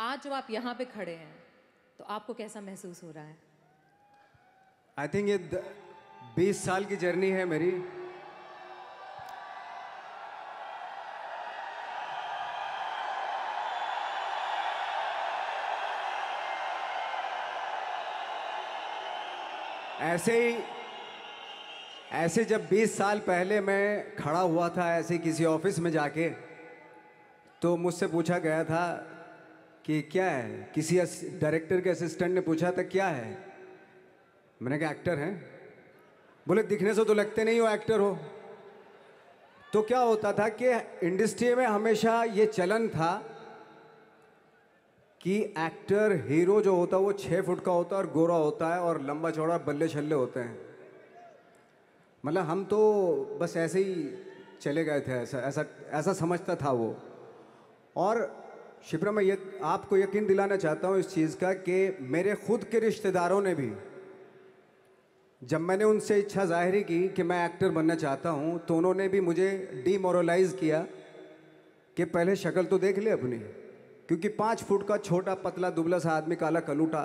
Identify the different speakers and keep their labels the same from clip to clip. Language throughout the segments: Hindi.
Speaker 1: आज जो आप यहाँ पे खड़े हैं तो आपको कैसा महसूस हो रहा है
Speaker 2: आई थिंक ये बीस साल की जर्नी है मेरी ऐसे ही ऐसे जब 20 साल पहले मैं खड़ा हुआ था ऐसे किसी ऑफिस में जाके तो मुझसे पूछा गया था कि क्या है किसी डायरेक्टर के असिस्टेंट ने पूछा था क्या है मैंने कहा एक्टर हैं बोले दिखने से तो लगते नहीं हो एक्टर हो तो क्या होता था कि इंडस्ट्री में हमेशा ये चलन था कि एक्टर हीरो जो होता है वो छः फुट का होता है और गोरा होता है और लंबा चौड़ा बल्ले छल्ले होते हैं मतलब हम तो बस ऐसे ही चले गए थे ऐसा ऐसा ऐसा समझता था वो और शिप्रा मैं यक, आपको यकीन दिलाना चाहता हूँ इस चीज़ का कि मेरे खुद के रिश्तेदारों ने भी जब मैंने उनसे इच्छा जाहिर की कि मैं एक्टर बनना चाहता हूँ तो उन्होंने भी मुझे डीमोरलाइज किया कि पहले शक्ल तो देख ले अपनी क्योंकि पाँच फुट का छोटा पतला दुबला सा आदमी काला कलूटा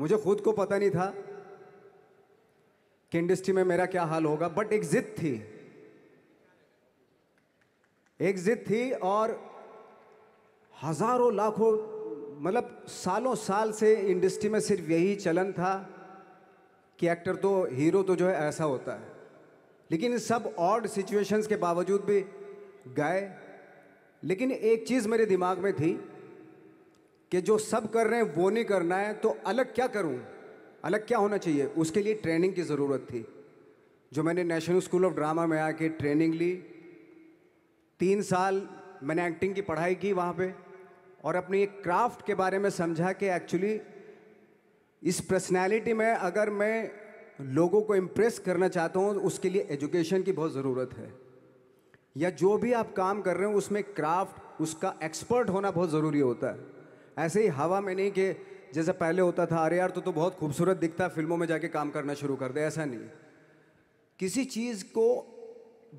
Speaker 2: मुझे खुद को पता नहीं था कि इंडस्ट्री में मेरा क्या हाल होगा बट एक जिद थी एक जिद थी और हज़ारों लाखों मतलब सालों साल से इंडस्ट्री में सिर्फ यही चलन था कि एक्टर तो हीरो तो जो है ऐसा होता है लेकिन सब ऑड सिचुएशंस के बावजूद भी गए लेकिन एक चीज़ मेरे दिमाग में थी कि जो सब कर रहे हैं वो नहीं करना है तो अलग क्या करूं अलग क्या होना चाहिए उसके लिए ट्रेनिंग की ज़रूरत थी जो मैंने नेशनल स्कूल ऑफ ड्रामा में आके ट्रेनिंग ली तीन साल मैंने एक्टिंग की पढ़ाई की वहाँ पर और अपनी एक क्राफ्ट के बारे में समझा कि एक्चुअली इस पर्सनैलिटी में अगर मैं लोगों को इम्प्रेस करना चाहता हूँ उसके लिए एजुकेशन की बहुत ज़रूरत है या जो भी आप काम कर रहे हो उसमें क्राफ्ट उसका एक्सपर्ट होना बहुत ज़रूरी होता है ऐसे ही हवा में नहीं कि जैसे पहले होता था अरे यार तो तो बहुत खूबसूरत दिखता है फिल्मों में जाके काम करना शुरू कर दे ऐसा नहीं किसी चीज़ को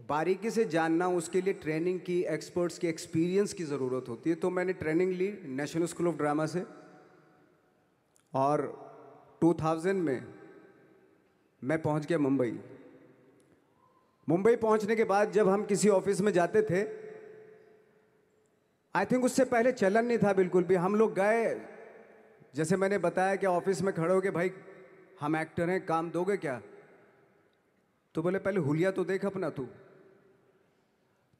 Speaker 2: बारीकी से जानना उसके लिए ट्रेनिंग की एक्सपर्ट्स की एक्सपीरियंस की ज़रूरत होती है तो मैंने ट्रेनिंग ली नेशनल स्कूल ऑफ ड्रामा से और 2000 में मैं पहुंच गया मुंबई मुंबई पहुंचने के बाद जब हम किसी ऑफिस में जाते थे आई थिंक उससे पहले चलन नहीं था बिल्कुल भी हम लोग गए जैसे मैंने बताया कि ऑफिस में खड़े हो गए भाई हम एक्टर हैं काम दोगे क्या तो बोले पहले हुलिया तो देख अपना तू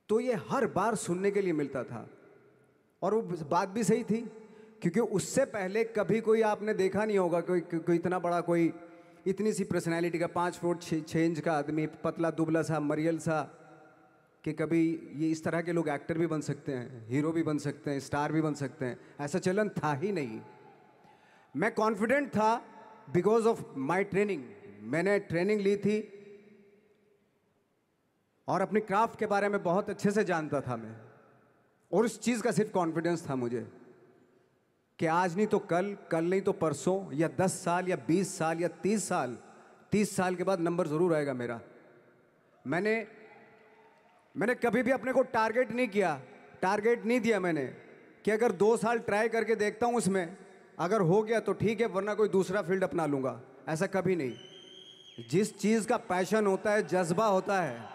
Speaker 2: तो ये हर बार सुनने के लिए मिलता था और वो बात भी सही थी क्योंकि उससे पहले कभी कोई आपने देखा नहीं होगा कोई को इतना बड़ा कोई इतनी सी पर्सनैलिटी का पाँच फुट छः इंच का आदमी पतला दुबला सा मरियल सा कि कभी ये इस तरह के लोग एक्टर भी बन सकते हैं हीरो भी बन सकते हैं स्टार भी बन सकते हैं ऐसा चलन था ही नहीं मैं कॉन्फिडेंट था बिकॉज ऑफ माई ट्रेनिंग मैंने ट्रेनिंग ली थी और अपने क्राफ्ट के बारे में बहुत अच्छे से जानता था मैं और उस चीज़ का सिर्फ कॉन्फिडेंस था मुझे कि आज नहीं तो कल कल नहीं तो परसों या दस साल या बीस साल या तीस साल तीस साल के बाद नंबर ज़रूर आएगा मेरा मैंने मैंने कभी भी अपने को टारगेट नहीं किया टारगेट नहीं दिया मैंने कि अगर दो साल ट्राई करके देखता हूँ उसमें अगर हो गया तो ठीक है वरना कोई दूसरा फील्ड अपना लूँगा ऐसा कभी नहीं जिस चीज़ का पैशन होता है जज्बा होता है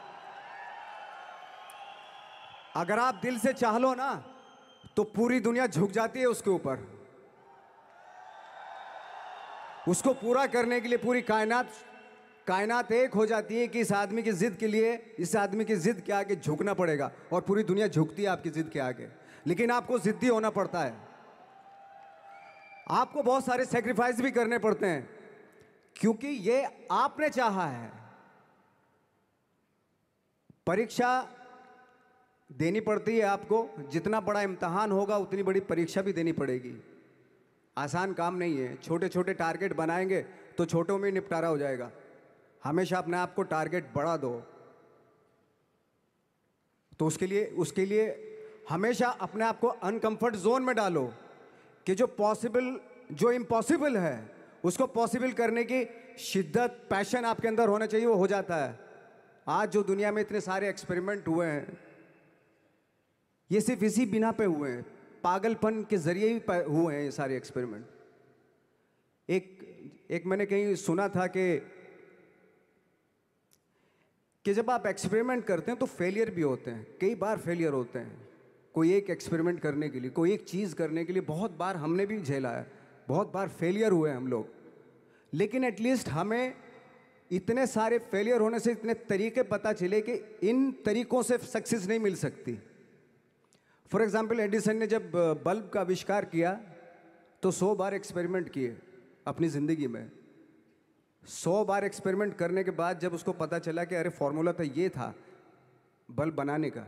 Speaker 2: अगर आप दिल से चाह लो ना तो पूरी दुनिया झुक जाती है उसके ऊपर उसको पूरा करने के लिए पूरी कायनात कायनात एक हो जाती है कि इस आदमी की ज़िद के लिए इस आदमी की ज़िद के आगे झुकना पड़ेगा और पूरी दुनिया झुकती है आपकी ज़िद के आगे लेकिन आपको ज़िद्दी होना पड़ता है आपको बहुत सारे सेक्रीफाइस भी करने पड़ते हैं क्योंकि ये आपने चाहा है परीक्षा देनी पड़ती है आपको जितना बड़ा इम्तहान होगा उतनी बड़ी परीक्षा भी देनी पड़ेगी आसान काम नहीं है छोटे छोटे टारगेट बनाएंगे तो छोटों में निपटारा हो जाएगा हमेशा अपने आप को टारगेट बढ़ा दो तो उसके लिए उसके लिए हमेशा अपने आप को अनकंफर्ट जोन में डालो कि जो पॉसिबल जो इम्पॉसिबल है उसको पॉसिबल करने की शिद्दत पैशन आपके अंदर होना चाहिए वो हो जाता है आज जो दुनिया में इतने सारे एक्सपेरिमेंट हुए हैं ये सिर्फ इसी बिना पे हुए हैं पागलपन के जरिए ही हुए हैं ये सारे एक्सपेरिमेंट एक एक मैंने कहीं सुना था कि कि जब आप एक्सपेरिमेंट करते हैं तो फेलियर भी होते हैं कई बार फेलियर होते हैं कोई एक एक्सपेरिमेंट करने के लिए कोई एक चीज़ करने के लिए बहुत बार हमने भी झेला है बहुत बार फेलियर हुए हम लोग लेकिन एटलीस्ट हमें इतने सारे फेलियर होने से इतने तरीके पता चले कि इन तरीकों से सक्सेस नहीं मिल सकती फॉर एग्जाम्पल एडिसन ने जब बल्ब का आविष्कार किया तो सौ बार एक्सपेरिमेंट किए अपनी ज़िंदगी में सौ बार एक्सपेरिमेंट करने के बाद जब उसको पता चला कि अरे फॉर्मूला तो ये था बल्ब बनाने का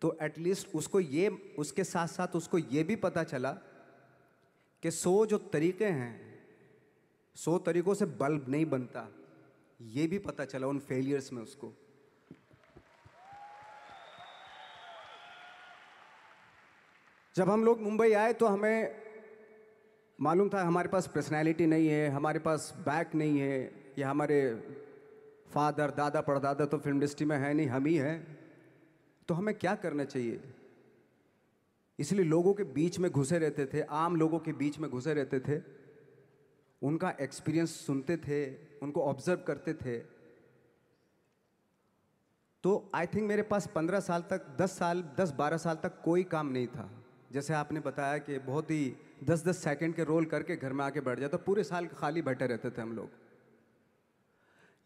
Speaker 2: तो एटलीस्ट उसको ये उसके साथ साथ उसको ये भी पता चला कि सौ जो तरीके हैं सौ तरीक़ों से बल्ब नहीं बनता ये भी पता चला उन फेलियर्स में उसको जब हम लोग मुंबई आए तो हमें मालूम था हमारे पास पर्सनैलिटी नहीं है हमारे पास बैक नहीं है या हमारे फादर दादा परदादा तो फिल्म इंडस्ट्री में है नहीं हम ही हैं तो हमें क्या करना चाहिए इसलिए लोगों के बीच में घुसे रहते थे आम लोगों के बीच में घुसे रहते थे उनका एक्सपीरियंस सुनते थे उनको ऑब्जर्व करते थे तो आई थिंक मेरे पास पंद्रह साल तक दस साल दस बारह साल तक कोई काम नहीं था जैसे आपने बताया कि बहुत ही दस दस सेकंड के रोल करके घर में आके बैठ जाता तो पूरे साल खाली बैठे रहते थे हम लोग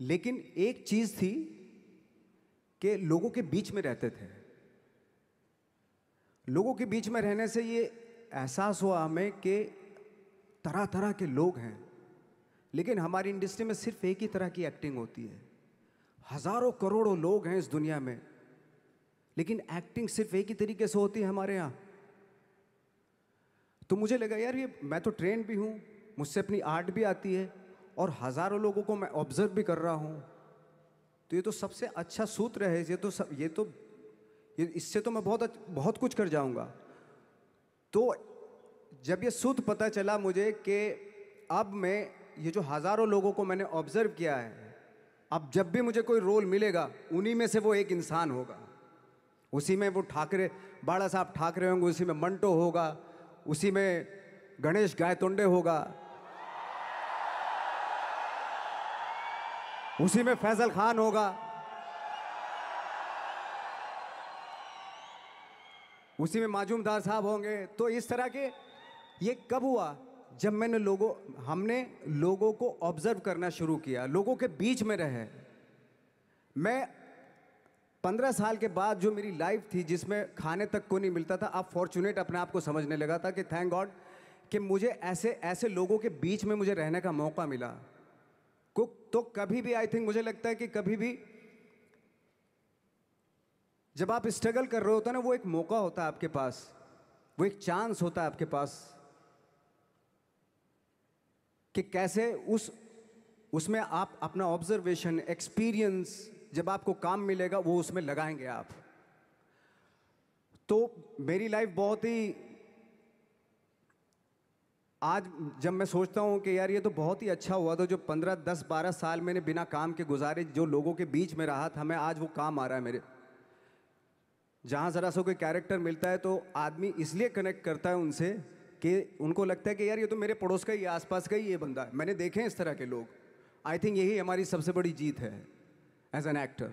Speaker 2: लेकिन एक चीज़ थी कि लोगों के बीच में रहते थे लोगों के बीच में रहने से ये एहसास हुआ हमें कि तरह तरह के लोग हैं लेकिन हमारी इंडस्ट्री में सिर्फ एक ही तरह की एक्टिंग होती है हज़ारों करोड़ों लोग हैं इस दुनिया में लेकिन एक्टिंग सिर्फ एक ही तरीके से होती है हमारे यहाँ तो मुझे लगा यार ये मैं तो ट्रेंड भी हूँ मुझसे अपनी आर्ट भी आती है और हज़ारों लोगों को मैं ऑब्जर्व भी कर रहा हूँ तो ये तो सबसे अच्छा सूत्र है ये तो सब ये तो ये इससे तो मैं बहुत बहुत कुछ कर जाऊँगा तो जब ये सूत्र पता चला मुझे कि अब मैं ये जो हज़ारों लोगों को मैंने ऑब्ज़र्व किया है अब जब भी मुझे कोई रोल मिलेगा उन्हीं में से वो एक इंसान होगा उसी में वो ठाकरे बाड़ा साहब ठाकरे होंगे उसी में मंटो होगा उसी में गणेश गायतोंडे होगा उसी में फैजल खान होगा उसी में माजूमदार साहब होंगे तो इस तरह के ये कब हुआ जब मैंने लोगों हमने लोगों को ऑब्जर्व करना शुरू किया लोगों के बीच में रहे मैं पंद्रह साल के बाद जो मेरी लाइफ थी जिसमें खाने तक को नहीं मिलता था अब फॉर्चुनेट अपने आप को समझने लगा था कि थैंक गॉड कि मुझे ऐसे ऐसे लोगों के बीच में मुझे रहने का मौका मिला कुक तो कभी भी आई थिंक मुझे लगता है कि कभी भी जब आप स्ट्रगल कर रहे होते ना वो एक मौका होता है आपके पास वो एक चांस होता है आपके पास कि कैसे उस उसमें आप अपना ऑब्जर्वेशन एक्सपीरियंस जब आपको काम मिलेगा वो उसमें लगाएंगे आप तो मेरी लाइफ बहुत ही आज जब मैं सोचता हूँ कि यार ये तो बहुत ही अच्छा हुआ था जो पंद्रह दस बारह साल मैंने बिना काम के गुजारे जो लोगों के बीच में रहा था मैं आज वो काम आ रहा है मेरे जहाँ ज़रा सा कोई कैरेक्टर मिलता है तो आदमी इसलिए कनेक्ट करता है उनसे कि उनको लगता है कि यार ये तो मेरे पड़ोस का ही आसपास का ही ये बंदा है मैंने देखे हैं इस तरह के लोग आई थिंक यही हमारी सबसे बड़ी जीत है as an actor.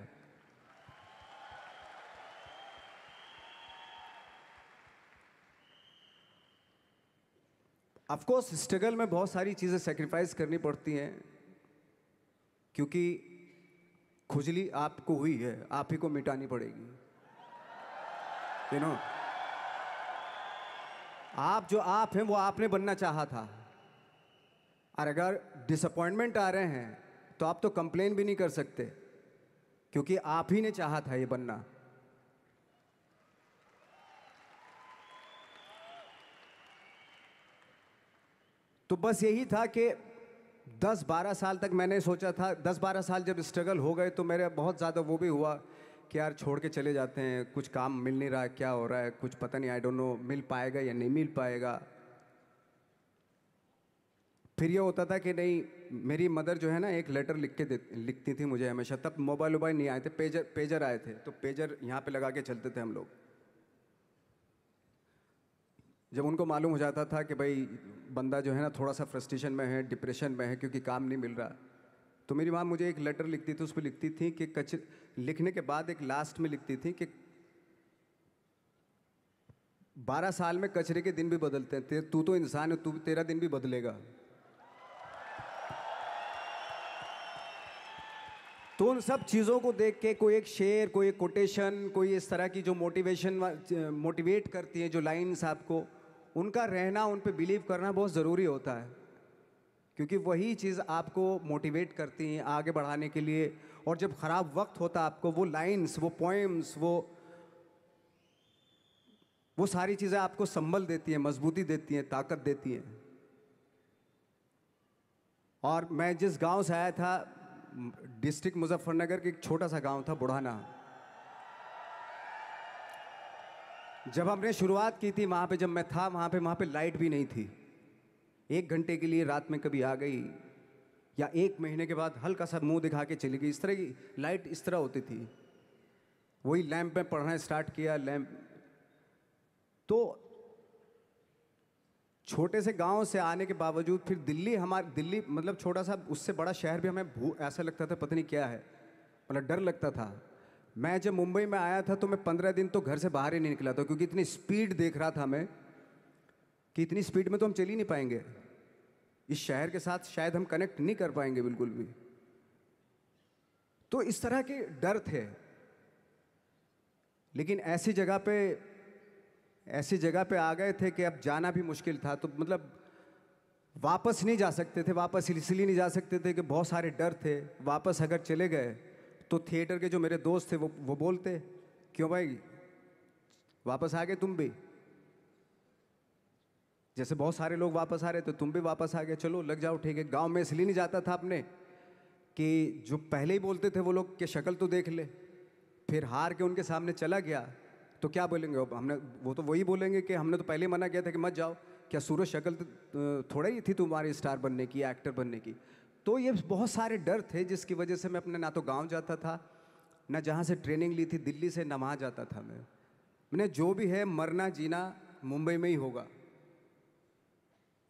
Speaker 2: Of course struggle में बहुत सारी चीज़ें सेक्रीफाइस करनी पड़ती हैं क्योंकि खुजली आपको हुई है आप ही को मिटानी पड़ेगी यू नो आप जो आप हैं वो आपने बनना चाहा था और अगर डिसअपॉइंटमेंट आ रहे हैं तो आप तो कंप्लेन भी नहीं कर सकते क्योंकि आप ही ने चाहा था ये बनना तो बस यही था कि 10-12 साल तक मैंने सोचा था 10-12 साल जब स्ट्रगल हो गए तो मेरे बहुत ज़्यादा वो भी हुआ कि यार छोड़ के चले जाते हैं कुछ काम मिल नहीं रहा है क्या हो रहा है कुछ पता नहीं आई डोंट नो मिल पाएगा या नहीं मिल पाएगा फिर ये होता था कि नहीं मेरी मदर जो है ना एक लेटर लिख के लिखती थी मुझे हमेशा तब मोबाइल वोबाइल नहीं आए थे पेजर पेजर आए थे तो पेजर यहाँ पे लगा के चलते थे हम लोग जब उनको मालूम हो जाता था कि भाई बंदा जो है ना थोड़ा सा फ्रस्ट्रेशन में है डिप्रेशन में है क्योंकि काम नहीं मिल रहा तो मेरी माँ मुझे एक लेटर लिखती थी उस पर लिखती थी कि कच लिखने के बाद एक लास्ट में लिखती थी कि बारह साल में कचरे के दिन भी बदलते हैं तू तो इंसान है तू तेरा दिन भी बदलेगा तो उन सब चीज़ों को देख के कोई एक शेर कोई एक कोटेशन कोई इस तरह की जो मोटिवेशन मोटिवेट करती है जो लाइन्स आपको उनका रहना उन पर बिलीव करना बहुत ज़रूरी होता है क्योंकि वही चीज़ आपको मोटिवेट करती हैं आगे बढ़ाने के लिए और जब ख़राब वक्त होता आपको वो लाइन्स वो पोइम्स वो वो सारी चीज़ें आपको संभल देती हैं मजबूती देती हैं ताकत देती हैं और मैं जिस गांव से आया था डिस्ट्रिक्ट मुजफ्फरनगर के एक छोटा सा गांव था बुढ़ाना जब हमने शुरुआत की थी वहां पे जब मैं था वहां पे वहां पे लाइट भी नहीं थी एक घंटे के लिए रात में कभी आ गई या एक महीने के बाद हल्का सा मुंह दिखा के चली गई इस तरह की लाइट इस तरह होती थी वही लैंप में पढ़ना स्टार्ट किया लैंप तो छोटे से गांव से आने के बावजूद फिर दिल्ली हमारे दिल्ली मतलब छोटा सा उससे बड़ा शहर भी हमें भू ऐसा लगता था पता नहीं क्या है मतलब डर लगता था मैं जब मुंबई में आया था तो मैं पंद्रह दिन तो घर से बाहर ही नहीं निकला था क्योंकि इतनी स्पीड देख रहा था मैं कि इतनी स्पीड में तो हम चल ही नहीं पाएंगे इस शहर के साथ शायद हम कनेक्ट नहीं कर पाएंगे बिल्कुल भी तो इस तरह के डर थे लेकिन ऐसी जगह पे ऐसी जगह पे आ गए थे कि अब जाना भी मुश्किल था तो मतलब वापस नहीं जा सकते थे वापस इसलिए नहीं जा सकते थे कि बहुत सारे डर थे वापस अगर चले गए तो थिएटर के जो मेरे दोस्त थे वो वो बोलते क्यों भाई वापस आ गए तुम भी जैसे बहुत सारे लोग वापस आ रहे थे तुम भी वापस आ गए चलो लग जाओ ठीक है गांव में इसलिए नहीं जाता था अपने कि जो पहले ही बोलते थे वो लोग कि शक्ल तो देख ले फिर हार के उनके सामने चला गया तो क्या बोलेंगे अब हमने वो तो वही बोलेंगे कि हमने तो पहले मना किया था कि मत जाओ क्या सूरज शक्ल तो, तो थोड़ा ही थी तुम्हारी स्टार बनने की एक्टर बनने की तो ये बहुत सारे डर थे जिसकी वजह से मैं अपने ना तो गाँव जाता था ना जहाँ से ट्रेनिंग ली थी दिल्ली से ना वहाँ जाता था मैं मैंने जो भी है मरना जीना मुंबई में ही होगा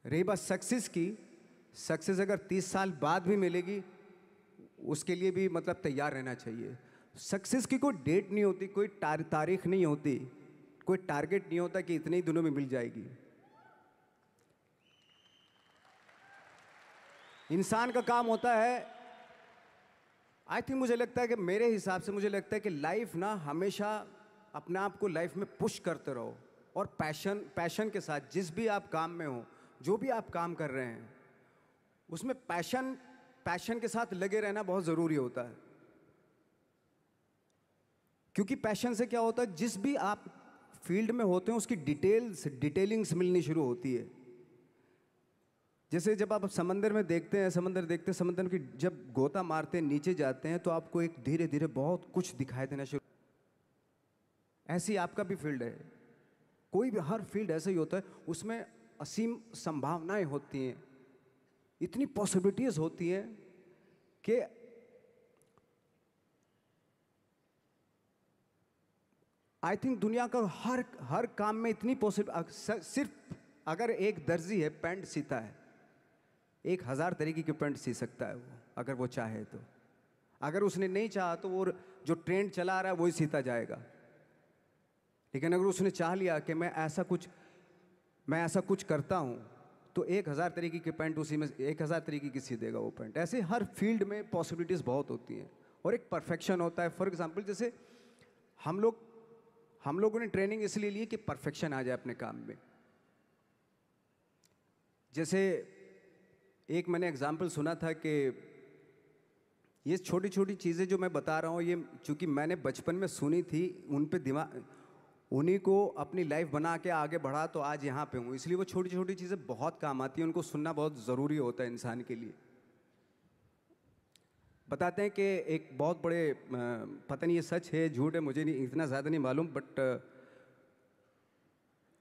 Speaker 2: रही बात सक्सेस की सक्सेस अगर 30 साल बाद भी मिलेगी उसके लिए भी मतलब तैयार रहना चाहिए सक्सेस की कोई डेट नहीं होती कोई तार, तारीख नहीं होती कोई टारगेट नहीं होता कि इतने ही दिनों में मिल जाएगी इंसान का काम होता है आई थिंक मुझे लगता है कि मेरे हिसाब से मुझे लगता है कि लाइफ ना हमेशा अपने आप को लाइफ में पुश करते रहो और पैशन पैशन के साथ जिस भी आप काम में हो जो भी आप काम कर रहे हैं उसमें पैशन पैशन के साथ लगे रहना बहुत ज़रूरी होता है क्योंकि पैशन से क्या होता है जिस भी आप फील्ड में होते हैं उसकी डिटेल्स डिटेलिंग्स मिलनी शुरू होती है जैसे जब आप समंदर में देखते हैं समंदर देखते हैं समंदर की जब गोता मारते हैं नीचे जाते हैं तो आपको एक धीरे धीरे बहुत कुछ दिखाई देना शुरू ऐसी आपका भी फील्ड है कोई भी हर फील्ड ऐसा ही होता है उसमें असीम संभावनाएं होती हैं इतनी पॉसिबिलिटीज़ होती हैं कि आई थिंक दुनिया का हर हर काम में इतनी पॉसिबल सिर्फ अगर एक दर्जी है पैंट सीता है एक हज़ार तरीके की पेंट सी सकता है वो अगर वो चाहे तो अगर उसने नहीं चाहा तो वो जो ट्रेंड चला आ रहा है वही सीता जाएगा लेकिन अगर उसने चाह लिया कि मैं ऐसा कुछ मैं ऐसा कुछ करता हूँ तो एक हज़ार तरीके की पेंट उसी में एक हज़ार तरीके की सी देगा वो पेंट ऐसे हर फील्ड में पॉसिबिलिटीज़ बहुत होती हैं और एक परफेक्शन होता है फॉर एग्ज़ाम्पल जैसे हम लोग हम लोगों ने ट्रेनिंग इसलिए ली कि परफेक्शन आ जाए अपने काम में जैसे एक मैंने एग्जाम्पल सुना था कि ये छोटी छोटी चीज़ें जो मैं बता रहा हूँ ये चूँकि मैंने बचपन में सुनी थी उन पर दिमाग उन्हीं को अपनी लाइफ बना के आगे बढ़ा तो आज यहाँ पे हूँ इसलिए वो छोटी छोटी चीज़ें बहुत काम आती हैं उनको सुनना बहुत ज़रूरी होता है इंसान के लिए बताते हैं कि एक बहुत बड़े पता नहीं ये सच है झूठ है मुझे नहीं इतना ज़्यादा नहीं मालूम बट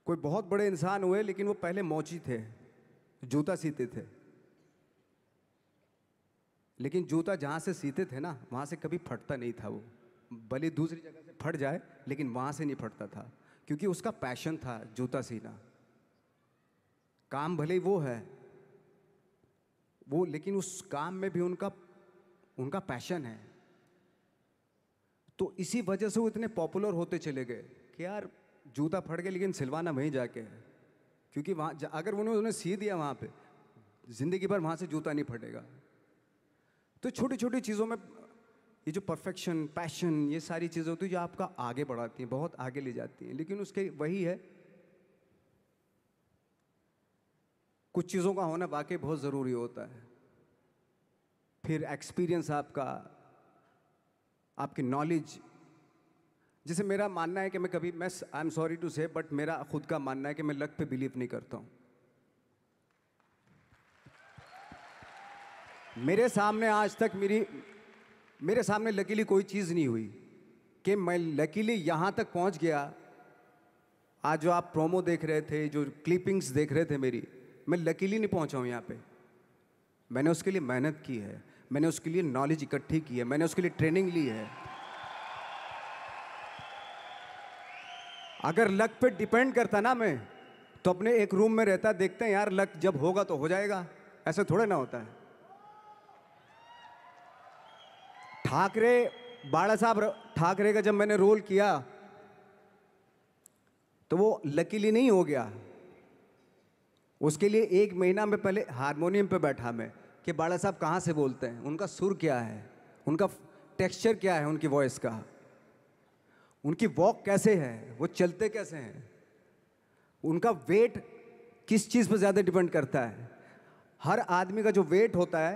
Speaker 2: कोई बहुत बड़े इंसान हुए लेकिन वो पहले मोची थे जूता सीते थे लेकिन जूता जहाँ से सीते थे ना वहाँ से कभी फटता नहीं था वो भले दूसरी जगह से फट जाए लेकिन वहाँ से नहीं फटता था क्योंकि उसका पैशन था जूता सीना काम भले ही वो है वो लेकिन उस काम में भी उनका उनका पैशन है तो इसी वजह से वो इतने पॉपुलर होते चले गए कि यार जूता फट गया लेकिन सिलवाना वहीं जाके है क्योंकि वहाँ अगर उन्होंने उन्हें सी दिया वहाँ पे ज़िंदगी भर वहाँ से जूता नहीं फटेगा तो छोटी छोटी चीज़ों में ये जो परफेक्शन पैशन ये सारी चीज़ें होती है जो आपका आगे बढ़ाती हैं बहुत आगे ले जाती हैं लेकिन उसके वही है कुछ चीज़ों का होना वाकई बहुत ज़रूरी होता है फिर एक्सपीरियंस आपका आपकी नॉलेज जैसे मेरा मानना है कि मैं कभी मैं I am sorry to say but मेरा खुद का मानना है कि मैं लक पे बिलीव नहीं करता हूँ मेरे सामने आज तक मेरी मेरे सामने लकीली कोई चीज़ नहीं हुई कि मैं लकीली यहाँ तक पहुँच गया आज जो आप प्रोमो देख रहे थे जो क्लिपिंग्स देख रहे थे मेरी मैं लकीली नहीं पहुँचा हूँ यहाँ पे मैंने उसके लिए मेहनत की है मैंने उसके लिए नॉलेज इकट्ठी की है मैंने उसके लिए ट्रेनिंग ली है अगर लक पे डिपेंड करता ना मैं तो अपने एक रूम में रहता देखते हैं यार लक जब होगा तो हो जाएगा ऐसे थोड़े ना होता है ठाकरे बाड़ा साहब ठाकरे का जब मैंने रोल किया तो वो लकीली नहीं हो गया उसके लिए एक महीना में पहले हारमोनियम पे बैठा मैं कि बाड़ा साहब कहाँ से बोलते हैं उनका सुर क्या है उनका टेक्सचर क्या है उनकी वॉइस का उनकी वॉक कैसे है वो चलते कैसे हैं उनका वेट किस चीज़ पर ज़्यादा डिपेंड करता है हर आदमी का जो वेट होता है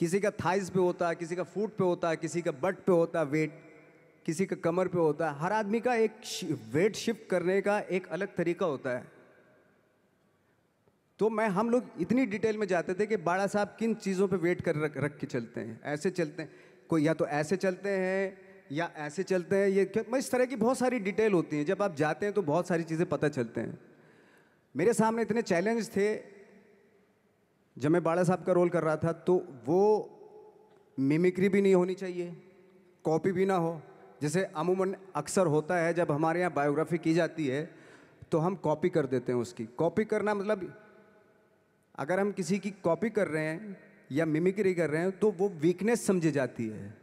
Speaker 2: किसी का थाइस पे होता है किसी का फूट पे होता है किसी का बट पे होता है वेट किसी का कमर पे होता है हर आदमी का एक वेट शिफ्ट करने का एक अलग तरीका होता है तो मैं हम लोग इतनी डिटेल में जाते थे कि बाड़ा साहब किन चीज़ों पे वेट कर रख रख के चलते हैं ऐसे चलते हैं कोई या तो ऐसे चलते हैं या ऐसे चलते हैं ये मैं इस तरह की बहुत सारी डिटेल होती हैं जब आप जाते हैं तो बहुत सारी चीज़ें पता चलते हैं मेरे सामने इतने चैलेंज थे जब मैं बाड़ा साहब का रोल कर रहा था तो वो मिमिक्री भी नहीं होनी चाहिए कॉपी भी ना हो जैसे अमूमन अक्सर होता है जब हमारे यहाँ बायोग्राफी की जाती है तो हम कॉपी कर देते हैं उसकी कॉपी करना मतलब अगर हम किसी की कॉपी कर रहे हैं या मिमिक्री कर रहे हैं तो वो वीकनेस समझी जाती है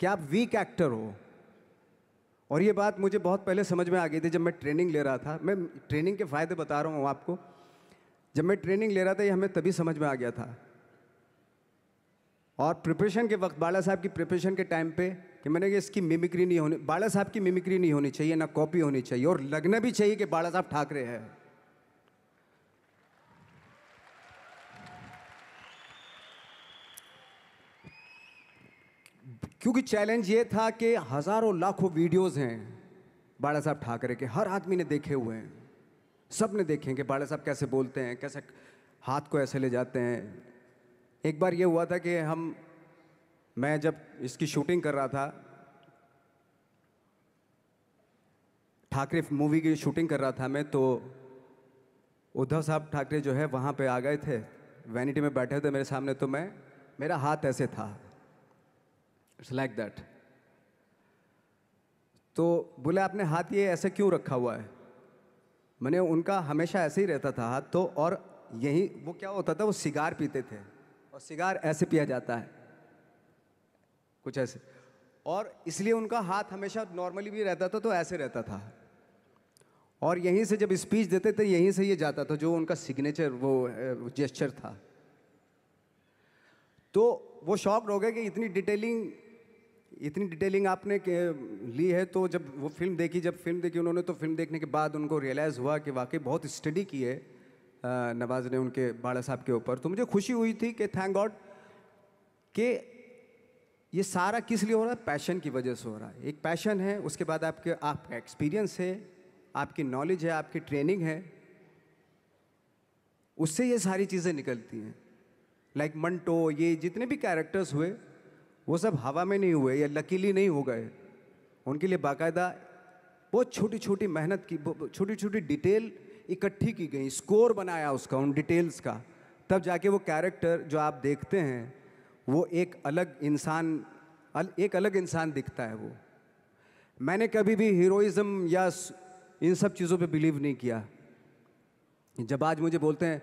Speaker 2: क्या आप वीक एक्टर हो और ये बात मुझे बहुत पहले समझ में आ गई थी जब मैं ट्रेनिंग ले रहा था मैं ट्रेनिंग के फ़ायदे बता रहा हूँ आपको जब मैं ट्रेनिंग ले रहा था ये हमें तभी समझ में आ गया था और प्रिपरेशन के वक्त बाला साहब की प्रिपरेशन के टाइम पे कि मैंने कहा इसकी मिमिक्री नहीं होनी बाला साहब की मिमिक्री नहीं होनी चाहिए ना कॉपी होनी चाहिए और लगना भी चाहिए कि बाला साहब ठाकरे हैं क्योंकि चैलेंज ये था कि हज़ारों लाखों वीडियोस हैं बाड़ा साहब ठाकरे के हर आदमी ने देखे हुए हैं सब ने देखे कि बाड़ा साहब कैसे बोलते हैं कैसे हाथ को ऐसे ले जाते हैं एक बार ये हुआ था कि हम मैं जब इसकी शूटिंग कर रहा था ठाकरे मूवी की शूटिंग कर रहा था मैं तो उद्धव साहब ठाकरे जो है वहाँ पे आ गए थे वैनिटी में बैठे थे मेरे सामने तो मैं मेरा हाथ ऐसे था इट्स लाइक दैट तो बोले आपने हाथ ये ऐसे क्यों रखा हुआ है मैंने उनका हमेशा ऐसे ही रहता था हाथ तो और यही वो क्या होता था वो सिगार पीते थे और सिगार ऐसे पिया जाता है कुछ ऐसे और इसलिए उनका हाथ हमेशा नॉर्मली भी रहता था तो ऐसे रहता था और यहीं से जब स्पीच देते थे यहीं से ये जाता था जो उनका सिग्नेचर वो जेस्चर था तो वो शॉक हो गए कि इतनी डिटेलिंग इतनी डिटेलिंग आपने ली है तो जब वो फिल्म देखी जब फिल्म देखी उन्होंने तो फिल्म देखने के बाद उनको रियलाइज़ हुआ कि वाकई बहुत स्टडी की है नवाज ने उनके बाड़ा साहब के ऊपर तो मुझे खुशी हुई थी कि थैंक गॉड कि ये सारा किस लिए हो रहा है पैशन की वजह से हो रहा है एक पैशन है उसके बाद आपके आपका एक्सपीरियंस है आपकी नॉलेज है आपकी ट्रेनिंग है उससे ये सारी चीज़ें निकलती हैं लाइक like मंटो ये जितने भी कैरेक्टर्स हुए वो सब हवा में नहीं हुए या लकीली नहीं हो गए उनके लिए बाकायदा बहुत छोटी छोटी मेहनत की छोटी छोटी डिटेल इकट्ठी की गई स्कोर बनाया उसका उन डिटेल्स का तब जाके वो कैरेक्टर जो आप देखते हैं वो एक अलग इंसान एक अलग इंसान दिखता है वो मैंने कभी भी हीरोइज्म या इन सब चीज़ों पे बिलीव नहीं किया जब आज मुझे बोलते हैं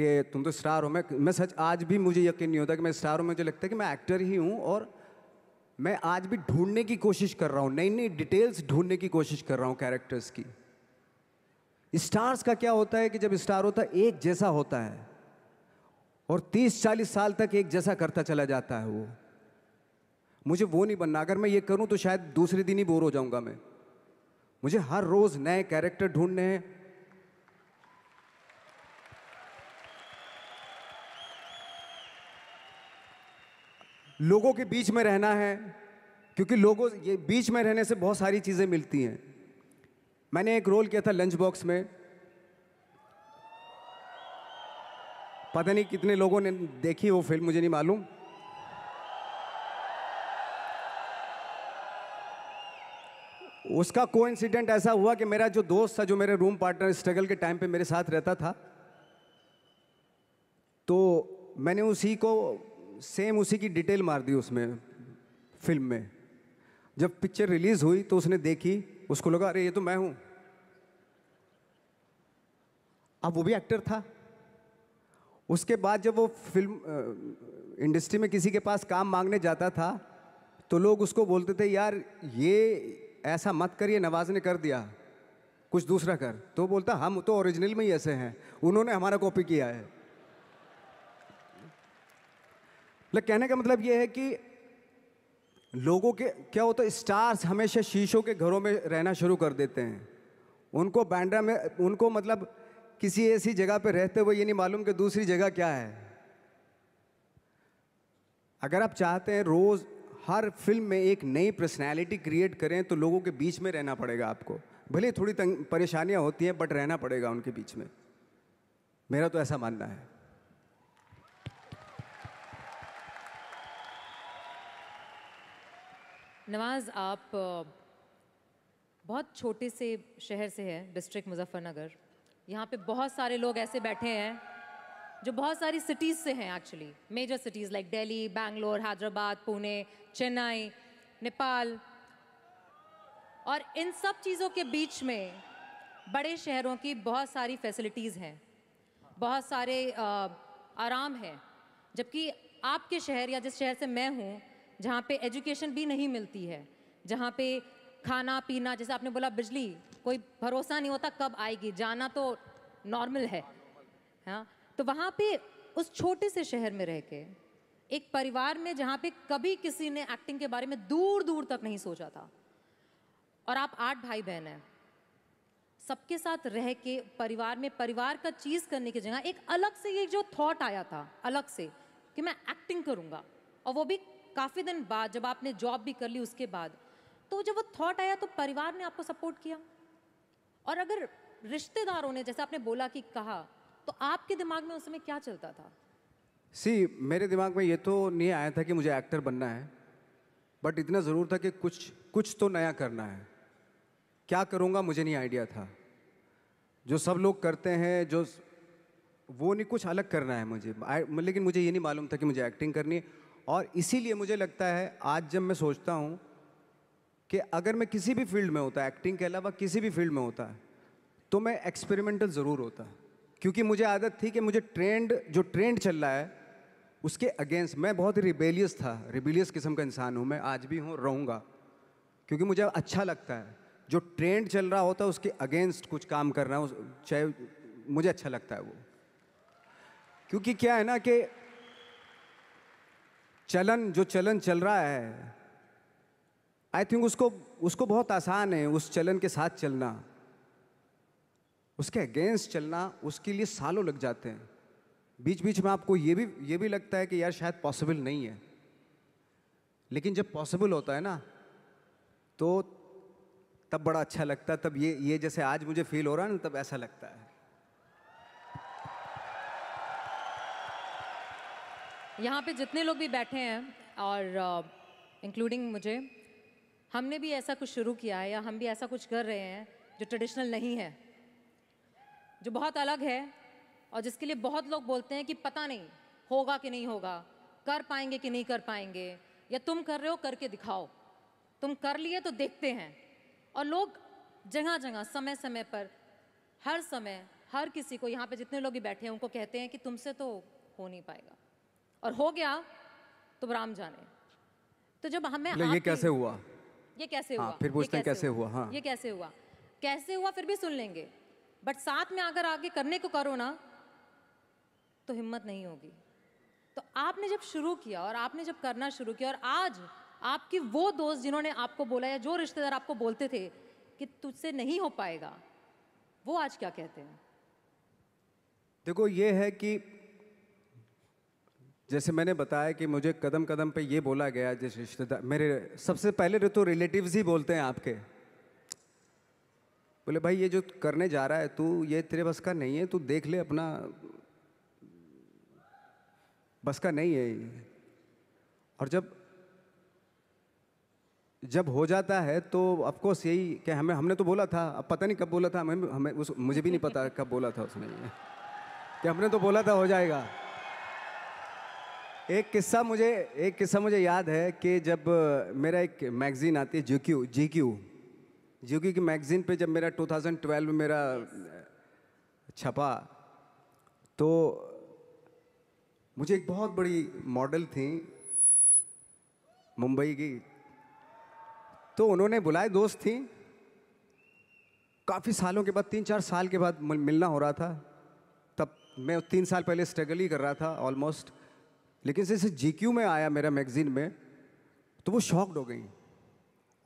Speaker 2: कि तुम तो स्टार हो मैं मैं सच आज भी मुझे यकीन नहीं होता कि मैं स्टार हूँ मुझे लगता है कि मैं एक्टर ही हूँ और मैं आज भी ढूंढने की कोशिश कर रहा हूँ नई नई डिटेल्स ढूंढने की कोशिश कर रहा हूँ कैरेक्टर्स की स्टार्स का क्या होता है कि जब स्टार होता है एक जैसा होता है और 30-40 साल तक एक जैसा करता चला जाता है वो मुझे वो नहीं बनना अगर मैं ये करूँ तो शायद दूसरे दिन ही बोर हो जाऊँगा मैं मुझे हर रोज़ नए कैरेक्टर ढूंढने हैं लोगों के बीच में रहना है क्योंकि लोगों ये बीच में रहने से बहुत सारी चीज़ें मिलती हैं मैंने एक रोल किया था लंच बॉक्स में पता नहीं कितने लोगों ने देखी वो फिल्म मुझे नहीं मालूम उसका को ऐसा हुआ कि मेरा जो दोस्त था जो मेरे रूम पार्टनर स्ट्रगल के टाइम पे मेरे साथ रहता था तो मैंने उसी को सेम उसी की डिटेल मार दी उसमें फिल्म में जब पिक्चर रिलीज़ हुई तो उसने देखी उसको लगा अरे ये तो मैं हूं अब वो भी एक्टर था उसके बाद जब वो फिल्म इंडस्ट्री में किसी के पास काम मांगने जाता था तो लोग उसको बोलते थे यार ये ऐसा मत करिए नवाज ने कर दिया कुछ दूसरा कर तो बोलता हम तो ओरिजिनल में ही ऐसे हैं उन्होंने हमारा कॉपी किया है मतलब कहने का मतलब ये है कि लोगों के क्या होता है स्टार्स हमेशा शीशों के घरों में रहना शुरू कर देते हैं उनको बैंड्रा में उनको मतलब किसी ऐसी जगह पर रहते हुए ये नहीं मालूम कि दूसरी जगह क्या है अगर आप चाहते हैं रोज़ हर फिल्म में एक नई पर्सनैलिटी क्रिएट करें तो लोगों के बीच में रहना पड़ेगा आपको भले थोड़ी तंग परेशानियाँ होती हैं बट रहना पड़ेगा उनके बीच में मेरा तो ऐसा मानना है
Speaker 1: नवाज़ आप बहुत छोटे से शहर से हैं डिस्ट्रिक्ट मुजफ्फरनगर यहाँ पे बहुत सारे लोग ऐसे बैठे हैं जो बहुत सारी सिटीज़ से हैं actually major cities like Delhi Bangalore Hyderabad Pune Chennai Nepal और इन सब चीज़ों के बीच में बड़े शहरों की बहुत सारी फैसिलिटीज़ हैं बहुत सारे आराम हैं जबकि आपके शहर या जिस शहर से मैं हूँ जहाँ पे एजुकेशन भी नहीं मिलती है जहाँ पे खाना पीना जैसे आपने बोला बिजली कोई भरोसा नहीं होता कब आएगी जाना तो नॉर्मल है हाँ तो वहाँ पे उस छोटे से शहर में रह के एक परिवार में जहाँ पे कभी किसी ने एक्टिंग के बारे में दूर दूर तक नहीं सोचा था और आप आठ भाई बहन हैं सबके साथ रह के परिवार में परिवार का चीज़ करने की जगह एक अलग से ये जो थॉट आया था अलग से कि मैं एक्टिंग करूँगा और वो भी काफ़ी दिन बाद जब आपने जॉब भी कर ली उसके बाद तो जब वो थॉट आया तो परिवार ने आपको सपोर्ट किया और अगर रिश्तेदारों ने जैसे आपने बोला कि कहा तो आपके दिमाग में उस समय क्या चलता था
Speaker 2: सी मेरे दिमाग में ये तो नहीं आया था कि मुझे एक्टर बनना है बट इतना ज़रूर था कि कुछ कुछ तो नया करना है क्या करूँगा मुझे नहीं आइडिया था जो सब लोग करते हैं जो वो नहीं कुछ अलग करना है मुझे लेकिन मुझे ये नहीं मालूम था कि मुझे एक्टिंग करनी है और इसीलिए मुझे लगता है आज जब मैं सोचता हूँ कि अगर मैं किसी भी फील्ड में होता एक्टिंग के अलावा किसी भी फील्ड में होता तो मैं एक्सपेरिमेंटल ज़रूर होता क्योंकि मुझे आदत थी कि मुझे ट्रेंड जो ट्रेंड चल रहा है उसके अगेंस्ट मैं बहुत रिबेलियस था रिबेलियस किस्म का इंसान हूँ मैं आज भी हूँ रहूँगा क्योंकि मुझे अच्छा लगता है जो ट्रेंड चल रहा होता है उसके अगेंस्ट कुछ काम करना चाहे मुझे अच्छा लगता है वो क्योंकि क्या है ना कि चलन जो चलन चल रहा है आई थिंक उसको उसको बहुत आसान है उस चलन के साथ चलना उसके अगेंस्ट चलना उसके लिए सालों लग जाते हैं बीच बीच में आपको ये भी ये भी लगता है कि यार शायद पॉसिबल नहीं है लेकिन जब पॉसिबल होता है ना तो तब बड़ा अच्छा लगता है तब ये ये जैसे आज मुझे फील हो रहा है ना तब ऐसा लगता है
Speaker 1: यहाँ पे जितने लोग भी बैठे हैं और इंक्लूडिंग uh, मुझे हमने भी ऐसा कुछ शुरू किया है या हम भी ऐसा कुछ कर रहे हैं जो ट्रेडिशनल नहीं है जो बहुत अलग है और जिसके लिए बहुत लोग बोलते हैं कि पता नहीं होगा कि नहीं होगा कर पाएंगे कि नहीं कर पाएंगे या तुम कर रहे हो करके दिखाओ तुम कर लिए तो देखते हैं और लोग जगह जगह समय समय पर हर समय हर किसी को यहाँ पे जितने लोग भी बैठे हैं उनको कहते हैं कि तुमसे तो हो नहीं पाएगा और हो गया तो राम जाने तो जब हमें ये कैसे हुआ ये कैसे हाँ, हुआ फिर पूछते हैं कैसे हुआ हाँ ये कैसे हुआ कैसे हुआ फिर भी सुन लेंगे बट साथ में अगर आगे करने को करो ना तो हिम्मत नहीं होगी तो आपने जब शुरू किया और आपने जब करना शुरू किया और आज आपकी वो दोस्त जिन्होंने आपको बोला या जो रिश्तेदार आपको बोलते थे कि तुझसे नहीं हो पाएगा वो आज क्या कहते हैं
Speaker 2: देखो ये है कि जैसे मैंने बताया कि मुझे कदम कदम पे ये बोला गया जिस रिश्तेदार मेरे सबसे पहले तो रिलेटिव्स ही बोलते हैं आपके बोले भाई ये जो करने जा रहा है तू ये तेरे बस का नहीं है तू देख ले अपना बस का नहीं है और जब जब हो जाता है तो अफकोर्स यही कि हमें हमने तो बोला था अब पता नहीं कब बोला था हमें हमें उस मुझे भी नहीं पता कब बोला था उसने कि हमने तो बोला था हो जाएगा एक किस्सा मुझे एक किस्सा मुझे याद है कि जब मेरा एक मैगज़ीन आती है G Q G Q G Q की मैगज़ीन पे जब मेरा 2012 में मेरा छपा तो मुझे एक बहुत बड़ी मॉडल थी मुंबई की तो उन्होंने बुलाए दोस्त थी काफ़ी सालों के बाद तीन चार साल के बाद मिलना हो रहा था तब मैं तीन साल पहले स्ट्रगल ही कर रहा था ऑलमोस्ट लेकिन जैसे क्यू में आया मेरा मैगज़ीन में तो वो शॉक्ड हो गई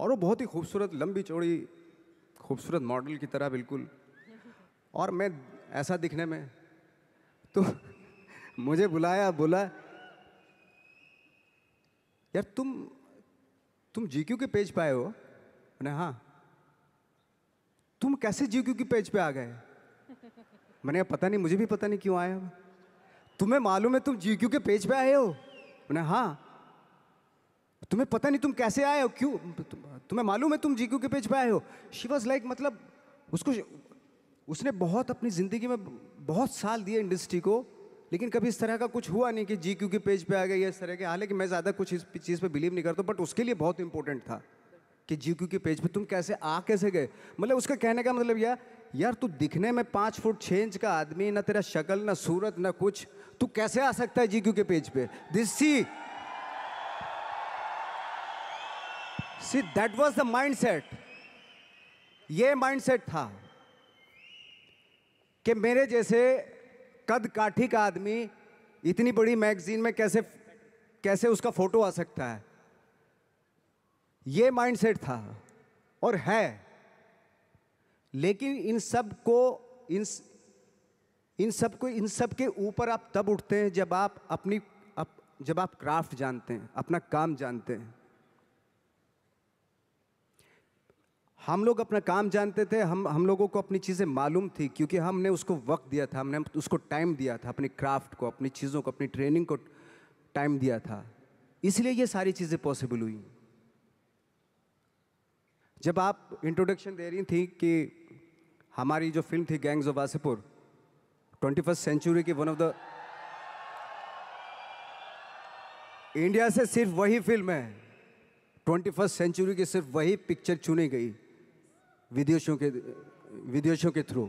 Speaker 2: और वो बहुत ही खूबसूरत लंबी चौड़ी खूबसूरत मॉडल की तरह बिल्कुल और मैं ऐसा दिखने में तो मुझे बुलाया बोला यार तुम तुम क्यू के पेज पे आए हो मैंने हाँ तुम कैसे क्यू के पेज पे आ गए मैंने पता नहीं मुझे भी पता नहीं क्यों आया तुम्हें मालूम है तुम जी क्यू के पेज पे आए हो उन्हें हाँ तुम्हें पता नहीं तुम कैसे आए हो क्यों तुम्हें मालूम है तुम जी के पेज पे आए हो शी वॉज लाइक मतलब उसको उसने बहुत अपनी ज़िंदगी में बहुत साल दिए इंडस्ट्री को लेकिन कभी इस तरह का कुछ हुआ नहीं कि जी के पेज पे आ गया इस तरह के हालांकि मैं ज़्यादा कुछ इस चीज़ पे बिलीव नहीं करता बट उसके लिए बहुत इंपॉर्टेंट था कि जी के पेज पे तुम कैसे आ कैसे गए मतलब उसका कहने का मतलब यह यार तू दिखने में पाँच फुट छः इंच का आदमी ना तेरा शक्ल ना सूरत ना कुछ तू कैसे आ सकता है जीक्यू के पेज पे this see see that was the mindset ये माइंडसेट था कि मेरे जैसे कद काठी का आदमी इतनी बड़ी मैगजीन में कैसे कैसे उसका फोटो आ सकता है ये माइंडसेट था और है लेकिन इन सब को इन इन सब को इन सब के ऊपर आप तब उठते हैं जब आप अपनी अप, जब आप क्राफ्ट जानते हैं अपना काम जानते हैं हम लोग अपना काम जानते थे हम हम लोगों को अपनी चीज़ें मालूम थी क्योंकि हमने उसको वक्त दिया था हमने उसको टाइम दिया था अपनी क्राफ्ट को अपनी चीज़ों को अपनी ट्रेनिंग को टाइम दिया था इसलिए ये सारी चीज़ें पॉसिबल हुई जब आप इंट्रोडक्शन दे रही थी कि हमारी जो फिल्म थी Gangs of Wasseypur twenty first century की वन ऑफ द इंडिया से सिर्फ वही फिल्म है ट्वेंटी फर्स्ट सेंचुरी की सिर्फ वही पिक्चर चुनी गई विदेशों के विदेशों के थ्रू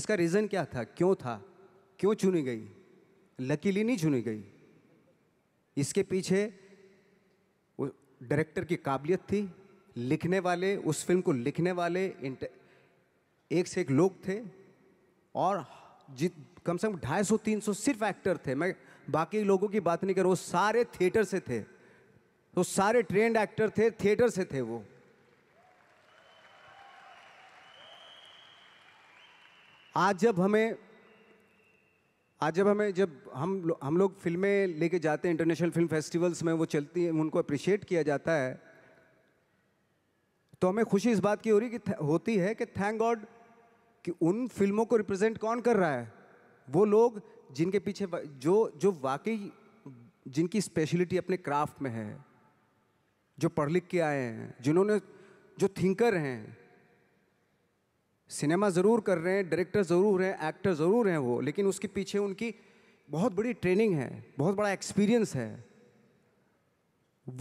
Speaker 2: इसका रीज़न क्या था क्यों था क्यों चुनी गई लकीली नहीं चुनी गई इसके पीछे डायरेक्टर की काबिलियत थी लिखने वाले उस फिल्म को लिखने वाले एक से एक लोग थे और जित कम से कम ढाई सौ तीन सौ सिर्फ एक्टर थे मैं बाकी लोगों की बात नहीं कर रहा वो सारे थिएटर से थे तो सारे ट्रेंड एक्टर थे थिएटर से थे वो आज जब हमें आज जब हमें जब हम लो, हम लोग फिल्में लेके जाते हैं इंटरनेशनल फिल्म फेस्टिवल्स में वो चलती हैं उनको अप्रिशिएट किया जाता है तो हमें खुशी इस बात की हो रही कि होती है कि थैंक गॉड कि उन फिल्मों को रिप्रेजेंट कौन कर रहा है वो लोग जिनके पीछे जो जो वाकई जिनकी स्पेशलिटी अपने क्राफ्ट में है जो पढ़ लिख के आए हैं जिन्होंने जो थिंकर हैं सिनेमा ज़रूर कर रहे हैं डायरेक्टर ज़रूर हैं एक्टर ज़रूर हैं वो लेकिन उसके पीछे उनकी बहुत बड़ी ट्रेनिंग है बहुत बड़ा एक्सपीरियंस है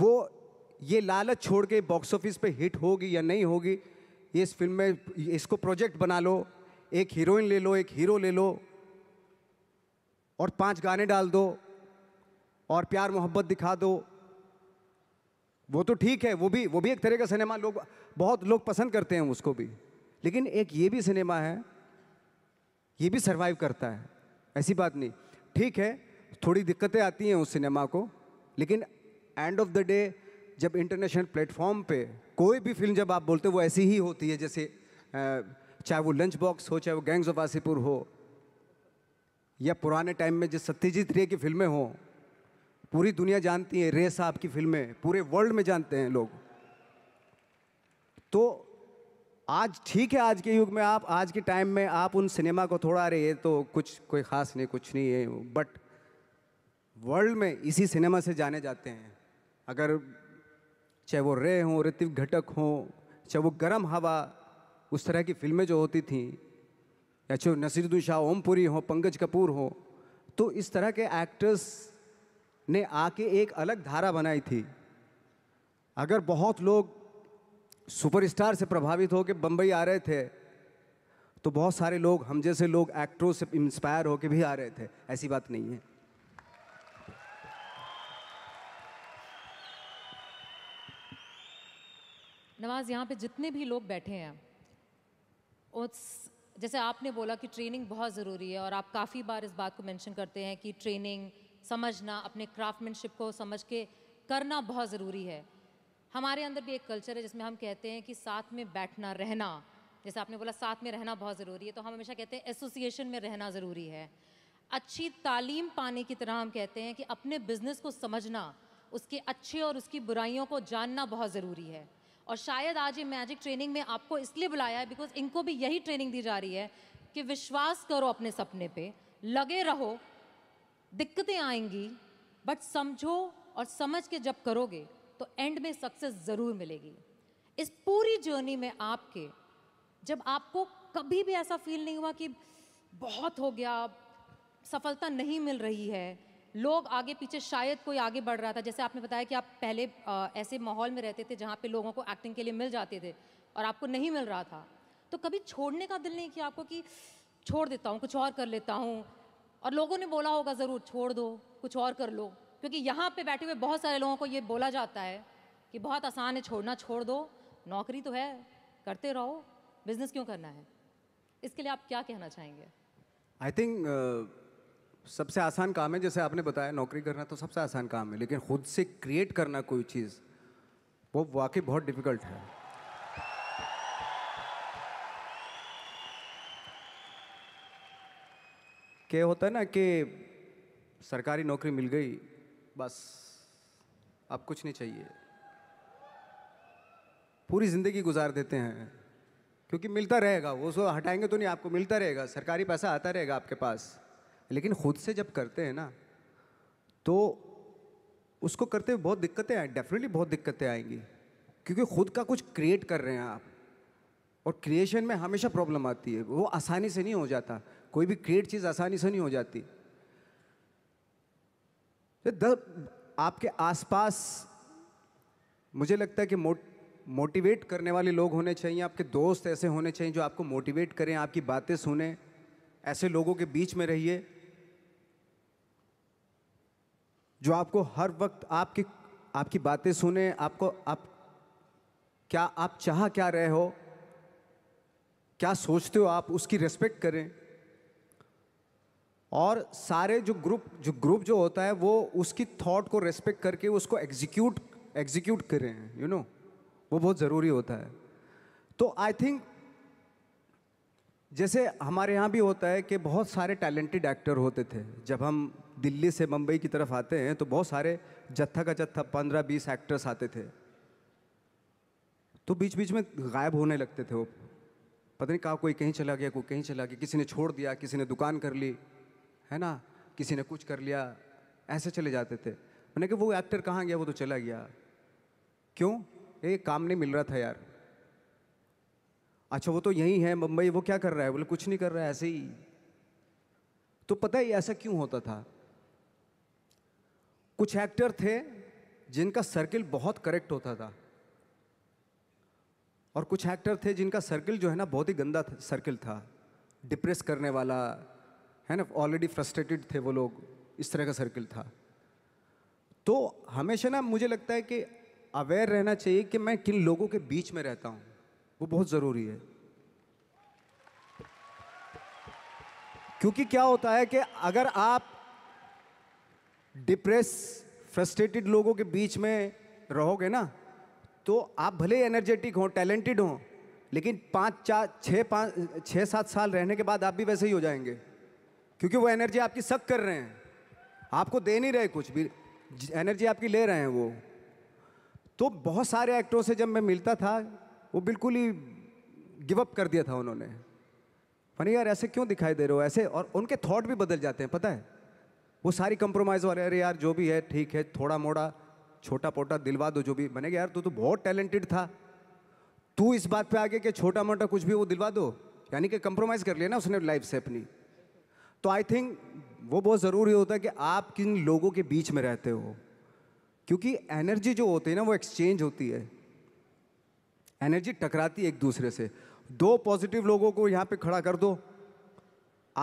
Speaker 2: वो ये लालच छोड़ के बॉक्स ऑफिस पे हिट होगी या नहीं होगी ये इस फिल्म में इसको प्रोजेक्ट बना लो एक हीरोइन ले लो एक हीरो ले लो और पांच गाने डाल दो और प्यार मोहब्बत दिखा दो वो तो ठीक है वो भी वो भी एक तरह का सिनेमा लोग बहुत लोग पसंद करते हैं उसको भी लेकिन एक ये भी सिनेमा है ये भी सरवाइव करता है ऐसी बात नहीं ठीक है थोड़ी दिक्कतें आती हैं उस सिनेमा को लेकिन एंड ऑफ द डे जब इंटरनेशनल प्लेटफॉर्म पे कोई भी फिल्म जब आप बोलते हो वो ऐसी ही होती है जैसे आ, चाहे वो लंच बॉक्स हो चाहे वो गैंग्स ऑफ आसीपुर हो या पुराने टाइम में जिस सत्यजीत रे की फिल्में हों पूरी दुनिया जानती है रे साहब की फिल्में पूरे वर्ल्ड में जानते हैं लोग तो आज ठीक है आज के युग में आप आज के टाइम में आप उन सिनेमा को थोड़ा रहे तो कुछ कोई ख़ास नहीं कुछ नहीं है बट वर्ल्ड में इसी सिनेमा से जाने जाते हैं अगर चाहे वो रे हों ऋतिक घटक हों चाहे वो गर्म हवा उस तरह की फिल्में जो होती थी या चाहे नसीरुद्दीन शाह ओमपुरी हो पंकज कपूर हो तो इस तरह के एक्टर्स ने आके एक अलग धारा बनाई थी अगर बहुत लोग सुपरस्टार से प्रभावित होकर बम्बई आ रहे थे तो बहुत सारे लोग हम जैसे लोग एक्टरों से इंस्पायर होकर भी आ रहे थे ऐसी बात नहीं है
Speaker 1: नवाज यहाँ पे जितने भी लोग बैठे हैं उस जैसे आपने बोला कि ट्रेनिंग बहुत ज़रूरी है और आप काफ़ी बार इस बात को मेंशन करते हैं कि ट्रेनिंग समझना अपने क्राफ्टमैनशिप को समझ के करना बहुत ज़रूरी है हमारे अंदर भी एक कल्चर है जिसमें हम कहते हैं कि साथ में बैठना रहना जैसे आपने बोला साथ में रहना बहुत ज़रूरी है तो हम हमेशा कहते हैं एसोसिएशन में रहना ज़रूरी है अच्छी तालीम पाने की तरह हम कहते हैं कि अपने बिज़नेस को समझना उसके अच्छे और उसकी बुराइयों को जानना बहुत ज़रूरी है और शायद आज ये मैजिक ट्रेनिंग में आपको इसलिए बुलाया है बिकॉज इनको भी यही ट्रेनिंग दी जा रही है कि विश्वास करो अपने सपने पे लगे रहो दिक्कतें आएंगी बट समझो और समझ के जब करोगे तो एंड में सक्सेस ज़रूर मिलेगी इस पूरी जर्नी में आपके जब आपको कभी भी ऐसा फील नहीं हुआ कि बहुत हो गया सफलता नहीं मिल रही है लोग आगे पीछे शायद कोई आगे बढ़ रहा था जैसे आपने बताया कि आप पहले आ, ऐसे माहौल में रहते थे जहाँ पे लोगों को एक्टिंग के लिए मिल जाते थे और आपको नहीं मिल रहा था तो कभी छोड़ने का दिल नहीं किया आपको कि छोड़ देता हूँ कुछ और कर लेता हूँ और लोगों ने बोला होगा ज़रूर छोड़ दो कुछ और कर लो क्योंकि यहाँ पर बैठे हुए बहुत सारे लोगों को ये बोला जाता है कि बहुत आसान है छोड़ना छोड़ दो नौकरी तो है करते रहो बिजनेस क्यों करना है इसके लिए आप क्या कहना चाहेंगे
Speaker 2: आई थिंक सबसे आसान काम है जैसे आपने बताया नौकरी करना तो सबसे आसान काम है लेकिन खुद से क्रिएट करना कोई चीज़ वो वाकई बहुत डिफ़िकल्ट है क्या होता है ना कि सरकारी नौकरी मिल गई बस अब कुछ नहीं चाहिए पूरी ज़िंदगी गुजार देते हैं क्योंकि मिलता रहेगा वो सो हटाएंगे तो नहीं आपको मिलता रहेगा सरकारी पैसा आता रहेगा आपके पास लेकिन खुद से जब करते हैं ना तो उसको करते हुए बहुत दिक्कतें आए डेफिनेटली बहुत दिक्कतें आएंगी क्योंकि खुद का कुछ क्रिएट कर रहे हैं आप और क्रिएशन में हमेशा प्रॉब्लम आती है वो आसानी से नहीं हो जाता कोई भी क्रिएट चीज़ आसानी से नहीं हो जाती तो द आपके आसपास मुझे लगता है कि मोट मोटिवेट करने वाले लोग होने चाहिए आपके दोस्त ऐसे होने चाहिए जो आपको मोटिवेट करें आपकी बातें सुने ऐसे लोगों के बीच में रहिए जो आपको हर वक्त आपकी आपकी बातें सुने आपको आप क्या आप चाह क्या रहे हो क्या सोचते हो आप उसकी रेस्पेक्ट करें और सारे जो ग्रुप जो ग्रुप जो होता है वो उसकी थॉट को रेस्पेक्ट करके उसको एग्जीक्यूट एग्जीक्यूट करें यू नो वो बहुत ज़रूरी होता है तो आई थिंक जैसे हमारे यहाँ भी होता है कि बहुत सारे टैलेंटेड एक्टर होते थे जब हम दिल्ली से मुंबई की तरफ आते हैं तो बहुत सारे जत्था का जत्था पंद्रह बीस एक्टर्स आते थे तो बीच बीच में गायब होने लगते थे वो पता नहीं कहा कोई कहीं चला गया कोई कहीं चला गया किसी ने छोड़ दिया किसी ने दुकान कर ली है ना किसी ने कुछ कर लिया ऐसे चले जाते थे मैंने कहा वो एक्टर कहाँ गया वो तो चला गया क्यों ये काम नहीं मिल रहा था यार अच्छा वो तो यहीं है मुंबई वो क्या कर रहा है बोले कुछ नहीं कर रहा है ऐसे ही तो पता ही ऐसा क्यों होता था कुछ एक्टर थे जिनका सर्किल बहुत करेक्ट होता था और कुछ एक्टर थे जिनका सर्किल जो है ना बहुत ही गंदा सर्किल था डिप्रेस करने वाला है ना ऑलरेडी फ्रस्ट्रेटेड थे वो लोग इस तरह का सर्किल था तो हमेशा ना मुझे लगता है कि अवेयर रहना चाहिए कि मैं किन लोगों के बीच में रहता हूँ वो बहुत ज़रूरी है क्योंकि क्या होता है कि अगर आप डिप्रेस फ्रस्ट्रेटेड लोगों के बीच में रहोगे ना तो आप भले ही एनर्जेटिक हों टैलेंटेड हों लेकिन पाँच चार छः पाँच छः सात साल रहने के बाद आप भी वैसे ही हो जाएंगे क्योंकि वो एनर्जी आपकी सक कर रहे हैं आपको दे नहीं रहे कुछ भी एनर्जी आपकी ले रहे हैं वो तो बहुत सारे एक्टरों से जब मैं मिलता था वो बिल्कुल ही गिवअप कर दिया था उन्होंने मैंने यार ऐसे क्यों दिखाई दे रहे हो ऐसे और उनके थॉट भी बदल जाते हैं पता है वो सारी कंप्रोमाइज़ वाले अरे यार जो भी है ठीक है थोड़ा मोड़ा छोटा पोटा दिलवा दो जो भी मैंने कहा यार तू तो बहुत टैलेंटेड था तू इस बात पे आगे कि छोटा मोटा कुछ भी वो दिलवा दो यानी कि कंप्रोमाइज़ कर लिया ना उसने लाइफ से अपनी तो आई थिंक वो बहुत ज़रूरी होता है कि आप किन लोगों के बीच में रहते हो क्योंकि एनर्जी जो होती है ना वो एक्सचेंज होती है एनर्जी टकराती है एक दूसरे से दो पॉजिटिव लोगों को यहाँ पे खड़ा कर दो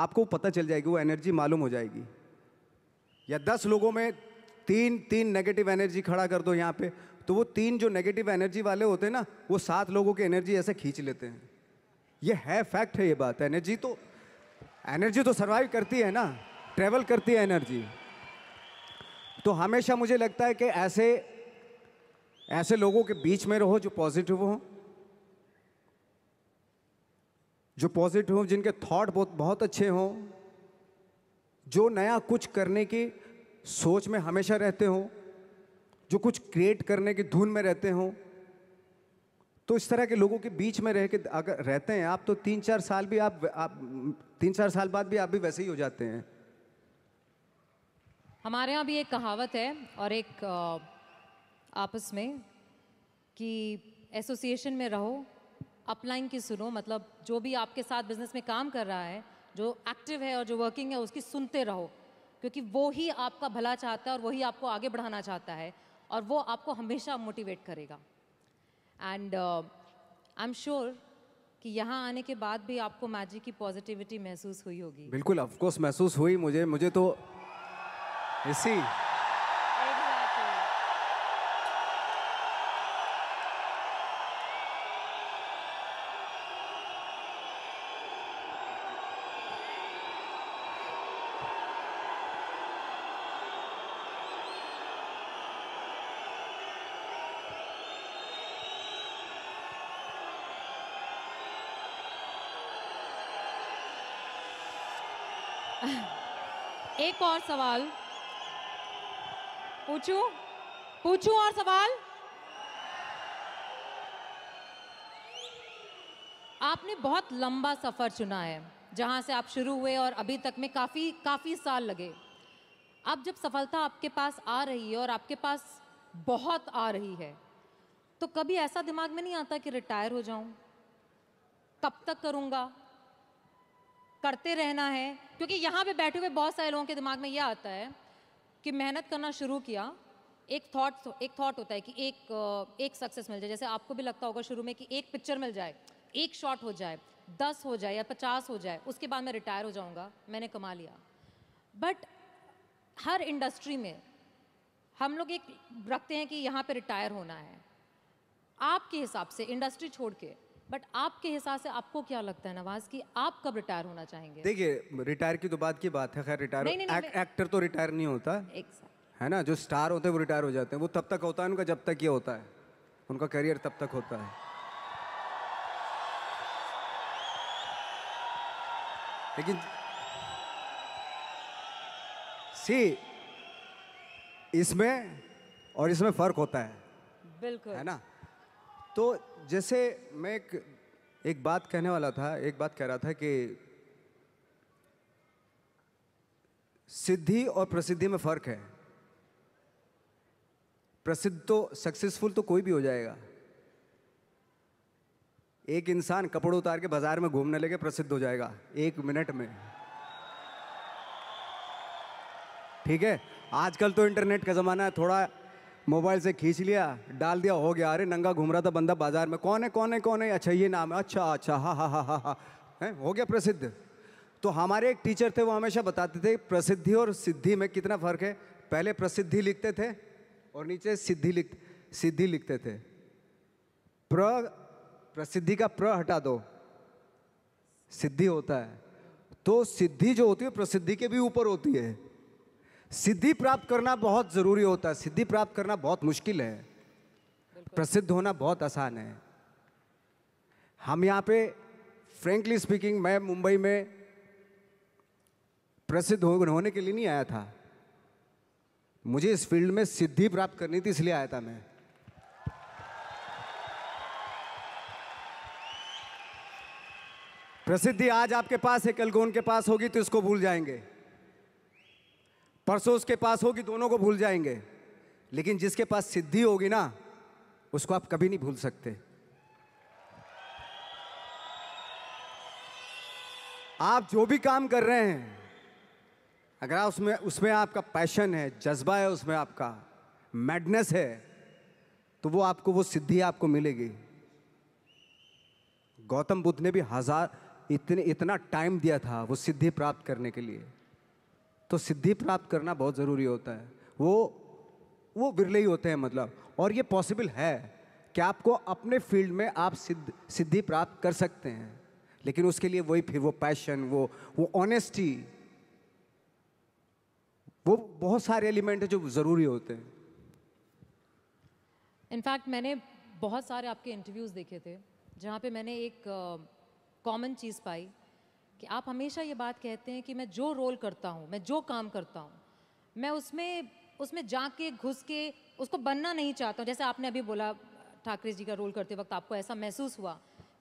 Speaker 2: आपको पता चल जाएगी वो एनर्जी मालूम हो जाएगी या दस लोगों में तीन तीन नेगेटिव एनर्जी खड़ा कर दो यहाँ पे तो वो तीन जो नेगेटिव एनर्जी वाले होते हैं ना वो सात लोगों की एनर्जी ऐसे खींच लेते हैं ये है फैक्ट है ये बात एनर्जी तो एनर्जी तो सर्वाइव करती है ना ट्रेवल करती है एनर्जी तो हमेशा मुझे लगता है कि ऐसे ऐसे लोगों के बीच में रहो जो पॉजिटिव हो जो पॉजिटिव हो जिनके थॉट बहुत बहुत अच्छे हों जो नया कुछ करने की सोच में हमेशा रहते हो जो कुछ क्रिएट करने की धुन में रहते हों तो इस तरह के लोगों के बीच में रह के अगर रहते हैं आप तो तीन चार साल भी आप, आप तीन चार साल बाद भी आप भी वैसे ही हो जाते हैं
Speaker 1: हमारे यहाँ भी एक कहावत है और एक आपस में कि एसोसिएशन में रहो अपलाइन की सुनो मतलब जो भी आपके साथ बिजनेस में काम कर रहा है जो एक्टिव है और जो वर्किंग है उसकी सुनते रहो क्योंकि वो ही आपका भला चाहता है और वही आपको आगे बढ़ाना चाहता है और वो आपको हमेशा मोटिवेट करेगा एंड आई एम श्योर कि यहाँ आने के बाद भी आपको मैजिक की पॉजिटिविटी महसूस हुई
Speaker 2: होगी बिल्कुल ऑफकोर्स महसूस हुई मुझे मुझे तो इसी
Speaker 1: एक और सवाल पूछू पूछू और सवाल आपने बहुत लंबा सफर चुना है जहां से आप शुरू हुए और अभी तक में काफी काफी साल लगे अब जब सफलता आपके पास आ रही है और आपके पास बहुत आ रही है तो कभी ऐसा दिमाग में नहीं आता कि रिटायर हो जाऊं कब तक करूंगा करते रहना है क्योंकि यहाँ पे बैठे हुए बहुत सारे लोगों के दिमाग में यह आता है कि मेहनत करना शुरू किया एक थॉट एक थॉट होता है कि एक एक सक्सेस मिल जाए जैसे आपको भी लगता होगा शुरू में कि एक पिक्चर मिल जाए एक शॉट हो जाए दस हो जाए या पचास हो जाए उसके बाद मैं रिटायर हो जाऊँगा मैंने कमा लिया बट हर इंडस्ट्री में हम लोग एक रखते हैं कि यहाँ पे रिटायर होना है आपके हिसाब से इंडस्ट्री छोड़ के बट आपके हिसाब से आपको क्या लगता है नवाज कि आप कब रिटायर होना चाहेंगे देखिए
Speaker 2: रिटायर की तो बात की बात है खैर रिटायर नहीं, नहीं, नहीं, एक, एक्टर तो रिटायर नहीं होता है ना जो स्टार होते हैं वो रिटायर हो जाते हैं वो तब तक होता है उनका जब तक ये होता है उनका करियर तब तक होता है लेकिन सी इसमें और इसमें फर्क होता है बिल्कुल है ना तो जैसे मैं एक, एक बात कहने वाला था एक बात कह रहा था कि सिद्धि और प्रसिद्धि में फ़र्क है प्रसिद्ध तो सक्सेसफुल तो कोई भी हो जाएगा एक इंसान कपड़े उतार के बाजार में घूमने लगे प्रसिद्ध हो जाएगा एक मिनट में ठीक है आजकल तो इंटरनेट का ज़माना है थोड़ा मोबाइल से खींच लिया डाल दिया हो गया अरे नंगा घूम रहा था बंदा बाजार में कौन है कौन है कौन है अच्छा ये नाम है अच्छा अच्छा हा हा हा हा है हो गया प्रसिद्ध तो हमारे एक टीचर थे वो हमेशा बताते थे प्रसिद्धि और सिद्धि में कितना फ़र्क है पहले प्रसिद्धि लिखते थे और नीचे सिद्धि लिख सिद्धि लिखते थे प्र प्रसिद्धि का प्र हटा दो सिद्धि होता है तो सिद्धि जो होती है प्रसिद्धि के भी ऊपर होती है सिद्धि प्राप्त करना बहुत ज़रूरी होता है सिद्धि प्राप्त करना बहुत मुश्किल है प्रसिद्ध होना बहुत आसान है हम यहाँ पे फ्रेंकली स्पीकिंग मैं मुंबई में प्रसिद्ध होने के लिए नहीं आया था मुझे इस फील्ड में सिद्धि प्राप्त करनी थी इसलिए आया था मैं प्रसिद्धि आज आपके पास है कल को उनके पास होगी तो इसको भूल जाएंगे परसों उसके पास होगी दोनों को भूल जाएंगे लेकिन जिसके पास सिद्धि होगी ना उसको आप कभी नहीं भूल सकते आप जो भी काम कर रहे हैं अगर आप उसमें उसमें आपका पैशन है जज्बा है उसमें आपका मैडनेस है तो वो आपको वो सिद्धि आपको मिलेगी गौतम बुद्ध ने भी हजार इतने इतना टाइम दिया था वो सिद्धि प्राप्त करने के लिए तो सिद्धि प्राप्त करना बहुत ज़रूरी होता है वो वो विरले ही होते हैं मतलब और ये पॉसिबल है कि आपको अपने फील्ड में आप सिद्ध सिद्धि प्राप्त कर सकते हैं लेकिन उसके लिए वही फिर वो पैशन वो वो ऑनेस्टी वो बहुत सारे एलिमेंट हैं जो ज़रूरी होते हैं
Speaker 1: इनफैक्ट मैंने बहुत सारे आपके इंटरव्यूज़ देखे थे जहाँ पे मैंने एक कॉमन uh, चीज़ पाई कि आप हमेशा ये बात कहते हैं कि मैं जो रोल करता हूँ मैं जो काम करता हूँ मैं उसमें उसमें जाके घुस के उसको बनना नहीं चाहता हूँ जैसे आपने अभी बोला ठाकरे जी का रोल करते वक्त आपको ऐसा महसूस हुआ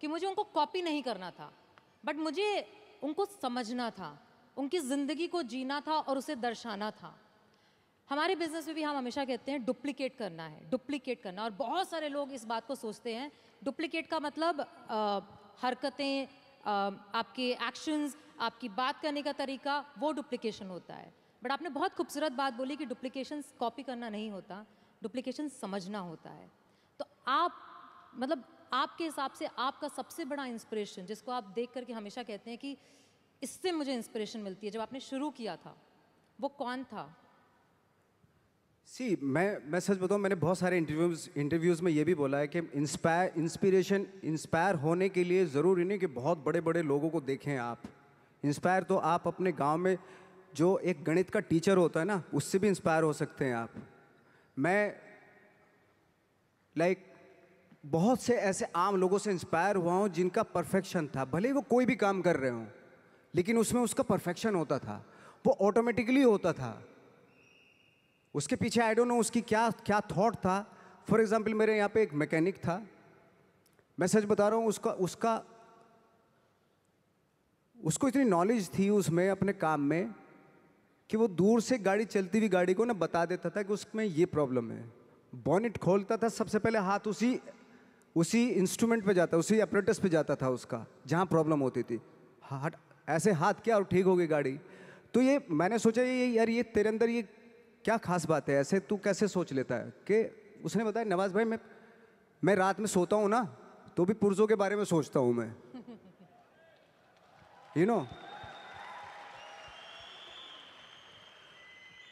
Speaker 1: कि मुझे उनको कॉपी नहीं करना था बट मुझे उनको समझना था उनकी ज़िंदगी को जीना था और उसे दर्शाना था हमारे बिजनेस में भी हम हमेशा कहते हैं डुप्लीकेट करना है डुप्लीकेट करना और बहुत सारे लोग इस बात को सोचते हैं डुप्लीकेट का मतलब आ, हरकतें आपके एक्शंस आपकी बात करने का तरीका वो डुप्लीकेशन होता है बट आपने बहुत खूबसूरत बात बोली कि डुप्लीकेशन कॉपी करना नहीं होता डुप्लीकेशन समझना होता है तो आप मतलब आपके हिसाब से आपका सबसे बड़ा इंस्पिरेशन जिसको आप देख करके हमेशा कहते हैं कि इससे मुझे इंस्पिरेशन मिलती है जब आपने शुरू किया था वो कौन था
Speaker 2: सी मैं मैं सच बताऊँ मैंने बहुत सारे इंटरव्यूज इंटरव्यूज़ में ये भी बोला है कि इंस्पायर इंस्पिरेशन इंस्पायर होने के लिए ज़रूरी नहीं कि बहुत बड़े बड़े लोगों को देखें आप इंस्पायर तो आप अपने गांव में जो एक गणित का टीचर होता है ना उससे भी इंस्पायर हो सकते हैं आप मैं लाइक like, बहुत से ऐसे आम लोगों से इंस्पायर हुआ हूँ जिनका परफेक्शन था भले वो कोई भी काम कर रहे हों लेकिन उसमें उसका परफेक्शन होता था वो ऑटोमेटिकली होता था उसके पीछे आई डोंट नो उसकी क्या क्या थॉट था फॉर एग्जाम्पल मेरे यहाँ पे एक मैकेनिक था मैं सच बता रहा हूँ उसका उसका उसको इतनी नॉलेज थी उसमें अपने काम में कि वो दूर से गाड़ी चलती हुई गाड़ी को ना बता देता था कि उसमें ये प्रॉब्लम है बॉनेट खोलता था सबसे पहले हाथ उसी उसी इंस्ट्रूमेंट पे जाता उसी अपरेटस पे जाता था उसका जहाँ प्रॉब्लम होती थी हाथ ऐसे हाथ क्या और ठीक होगी गाड़ी तो ये मैंने सोचा ये यार ये तेरे अंदर ये क्या खास बात है ऐसे तू कैसे सोच लेता है कि उसने बताया नवाज भाई मैं मैं रात में सोता हूँ ना तो भी पुरजों के बारे में सोचता हूँ मैं यू you नो know?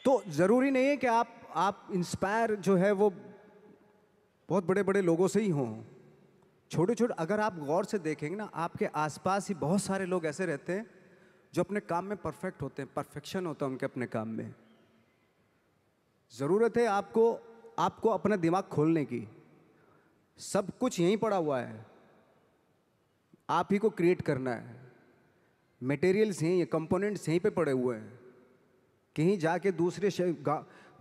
Speaker 2: तो ज़रूरी नहीं है कि आप आप इंस्पायर जो है वो बहुत बड़े बड़े लोगों से ही हों छोटे छोटे अगर आप गौर से देखेंगे ना आपके आसपास ही बहुत सारे लोग ऐसे रहते हैं जो अपने काम में परफेक्ट होते हैं परफेक्शन होता है उनके अपने काम में ज़रूरत है आपको आपको अपना दिमाग खोलने की सब कुछ यहीं पड़ा हुआ है आप ही को क्रिएट करना है मटेरियल्स हैं ये कंपोनेंट्स यहीं पे पड़े हुए हैं कहीं जाके दूसरे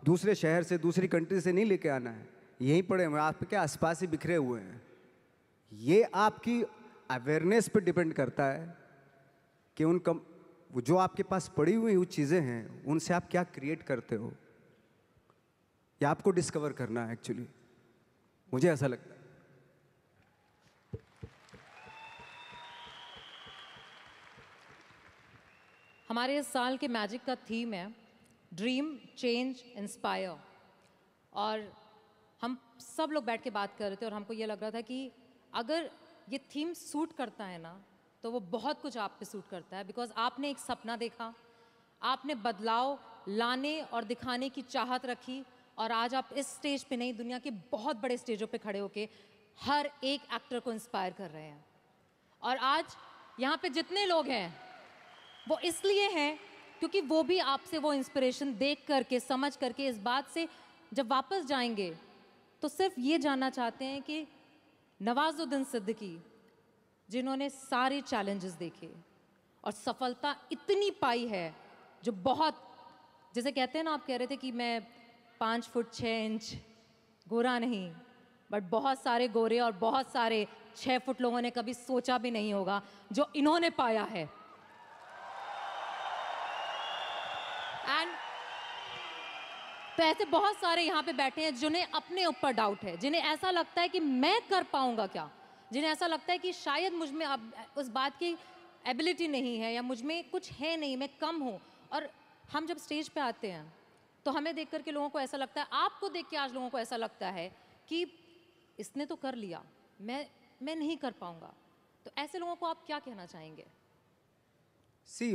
Speaker 2: दूसरे शहर से दूसरी कंट्री से नहीं लेके आना है यहीं पड़े हुए आपके आसपास ही बिखरे हुए हैं ये आपकी अवेयरनेस पे डिपेंड करता है कि उन कम जो आपके पास पड़ी हुई वो चीज़ें हैं उनसे आप क्या क्रिएट करते हो ये आपको डिस्कवर करना है एक्चुअली मुझे ऐसा लगता है
Speaker 1: हमारे इस साल के मैजिक का थीम है ड्रीम चेंज इंस्पायर और हम सब लोग बैठ के बात कर रहे थे और हमको ये लग रहा था कि अगर ये थीम सूट करता है ना तो वो बहुत कुछ आप पे सूट करता है बिकॉज आपने एक सपना देखा आपने बदलाव लाने और दिखाने की चाहत रखी और आज आप इस स्टेज पे नहीं दुनिया के बहुत बड़े स्टेजों पे खड़े होके हर एक एक्टर को इंस्पायर कर रहे हैं और आज यहाँ पे जितने लोग हैं वो इसलिए हैं क्योंकि वो भी आपसे वो इंस्पिरेशन देख करके समझ करके इस बात से जब वापस जाएंगे तो सिर्फ ये जानना चाहते हैं कि नवाजुद्दीन सिद्दीकी जिन्होंने सारे चैलेंजेस देखे और सफलता इतनी पाई है जो बहुत जैसे कहते हैं ना आप कह रहे थे कि मैं पाँच फुट छः इंच गोरा नहीं बट बहुत सारे गोरे और बहुत सारे छः फुट लोगों ने कभी सोचा भी नहीं होगा जो इन्होंने पाया है एंड तो ऐसे बहुत सारे यहाँ पे बैठे हैं जिन्हें अपने ऊपर डाउट है जिन्हें ऐसा लगता है कि मैं कर पाऊंगा क्या जिन्हें ऐसा लगता है कि शायद मुझ में अब उस बात की एबिलिटी नहीं है या मुझ में कुछ है नहीं मैं कम हूँ और हम जब स्टेज पे आते हैं तो हमें देख करके लोगों को ऐसा लगता है आपको देख के आज लोगों को ऐसा लगता है कि इसने तो कर लिया मैं मैं नहीं कर पाऊंगा तो ऐसे लोगों को आप क्या कहना चाहेंगे
Speaker 2: सी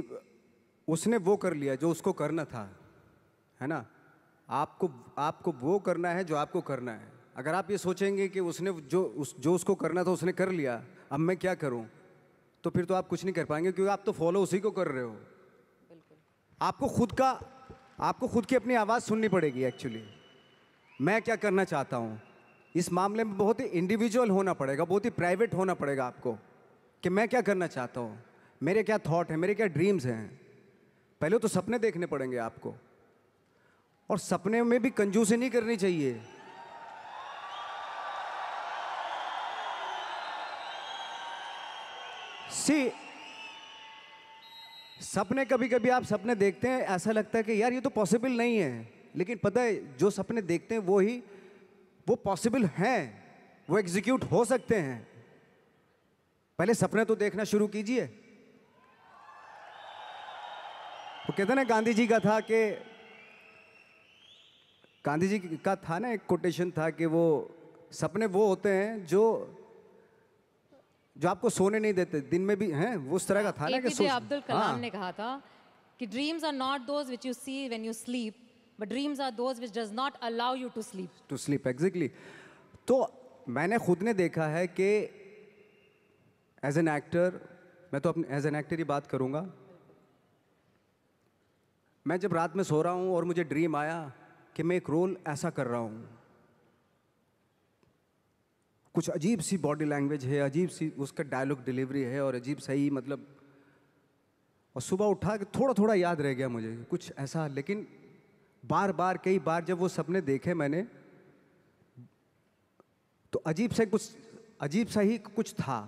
Speaker 2: उसने वो कर लिया जो उसको करना था है ना आपको आपको वो करना है जो आपको करना है अगर आप ये सोचेंगे कि उसने जो उस जो उसको करना था उसने कर लिया अब मैं क्या करूं तो फिर तो आप कुछ नहीं कर पाएंगे क्योंकि आप तो फॉलो उसी को कर रहे हो बिल्कुल आपको खुद का आपको खुद की अपनी आवाज़ सुननी पड़ेगी एक्चुअली मैं क्या करना चाहता हूँ इस मामले में बहुत ही इंडिविजुअल होना पड़ेगा बहुत ही प्राइवेट होना पड़ेगा आपको कि मैं क्या करना चाहता हूँ मेरे क्या थॉट हैं मेरे क्या ड्रीम्स हैं पहले तो सपने देखने पड़ेंगे आपको और सपने में भी कंजूसी नहीं करनी चाहिए सी सपने कभी कभी आप सपने देखते हैं ऐसा लगता है कि यार ये तो पॉसिबल नहीं है लेकिन पता है जो सपने देखते हैं वो ही वो पॉसिबल हैं वो एग्जीक्यूट हो सकते हैं पहले सपने तो देखना शुरू कीजिए वो तो कहते ना गांधी जी का था कि गांधी जी का था ना एक कोटेशन था कि वो सपने वो होते हैं जो जो आपको सोने नहीं देते दिन में भी हैं वो उस तरह का था ना कि अब्दुल कलाम हाँ। ने
Speaker 1: कहा था कि dreams are not those which you see when you sleep but dreams are those which does not allow you to
Speaker 2: sleep to sleep exactly तो मैंने खुद ने देखा है कि एज एन एक्टर मैं तो अपने एज एन एक्टर ही बात करूंगा मैं जब रात में सो रहा हूं और मुझे ड्रीम आया कि मैं एक रोल ऐसा कर रहा हूं कुछ अजीब सी बॉडी लैंग्वेज है अजीब सी उसका डायलॉग डिलीवरी है और अजीब सही मतलब और सुबह उठा के थोड़ा थोड़ा याद रह गया मुझे कुछ ऐसा लेकिन बार बार कई बार जब वो सपने देखे मैंने तो अजीब से कुछ अजीब सा ही कुछ था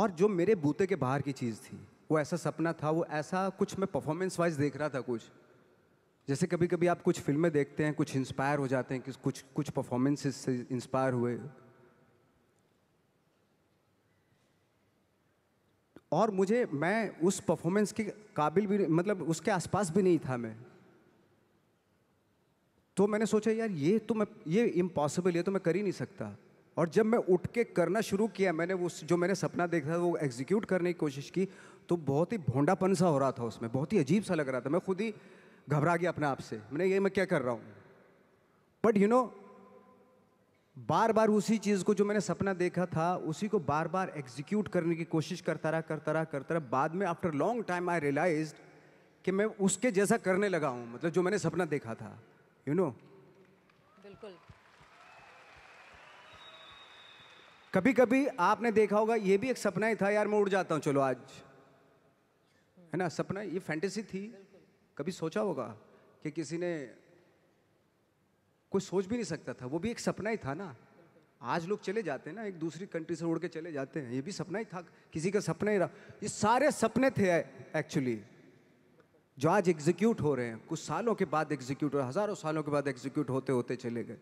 Speaker 2: और जो मेरे बूते के बाहर की चीज़ थी वो ऐसा सपना था वो ऐसा कुछ मैं परफॉर्मेंस वाइज देख रहा था कुछ जैसे कभी कभी आप कुछ फिल्में देखते हैं कुछ इंस्पायर हो जाते हैं कि कुछ कुछ परफॉर्मेंसेस से इंस्पायर हुए और मुझे मैं उस परफॉर्मेंस के काबिल भी मतलब उसके आसपास भी नहीं था मैं तो मैंने सोचा यार ये तो मैं ये इम्पॉसिबल है तो मैं कर ही नहीं सकता और जब मैं उठ के करना शुरू किया मैंने उस जो मैंने सपना देखा था वो एग्जीक्यूट करने की कोशिश की तो बहुत ही भोंडापन सा हो रहा था उसमें बहुत ही अजीब सा लग रहा था मैं खुद ही घबरा गया अपने आप से मैंने ये मैं क्या कर रहा हूँ बट यू नो बार बार उसी चीज़ को जो मैंने सपना देखा था उसी को बार बार एग्जीक्यूट करने की कोशिश करता रहा करता रहा करता रहा बाद में after long time I realise कि मैं उसके जैसा करने लगा हूँ मतलब जो मैंने सपना देखा था यू नो बिल्कुल कभी कभी आपने देखा होगा ये भी एक सपना ही था यार मैं उड़ जाता हूँ चलो आज है ना सपना ये फैंटेसी थी कभी सोचा होगा कि किसी ने कोई सोच भी नहीं सकता था वो भी एक सपना ही था ना आज लोग चले जाते हैं ना एक दूसरी कंट्री से उड़ के चले जाते हैं ये भी सपना ही था किसी का सपना ही रहा ये सारे सपने थे एक्चुअली जो आज एग्जीक्यूट हो रहे हैं कुछ सालों के बाद एग्जीक्यूट हो हज़ारों सालों के बाद एग्जीक्यूट होते होते चले गए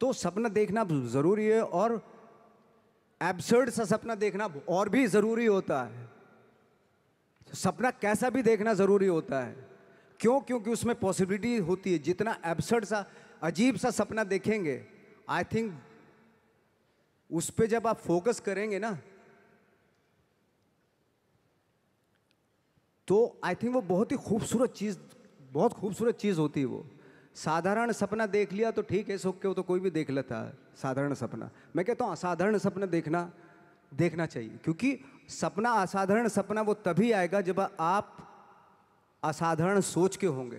Speaker 2: तो सपना देखना ज़रूरी है और एबसर्ड सा सपना देखना और भी ज़रूरी होता है सपना कैसा भी देखना ज़रूरी होता है क्यों क्योंकि उसमें पॉसिबिलिटी होती है जितना एबसर्ड सा अजीब सा सपना देखेंगे आई थिंक उस पर जब आप फोकस करेंगे ना तो आई थिंक वो बहुत ही खूबसूरत चीज़ बहुत खूबसूरत चीज़ होती है वो साधारण सपना देख लिया तो ठीक है सोख के वो तो कोई भी देख लेता है साधारण सपना मैं कहता हूँ असाधारण सपना देखना देखना चाहिए क्योंकि सपना असाधारण सपना वो तभी आएगा जब आप असाधारण सोच के होंगे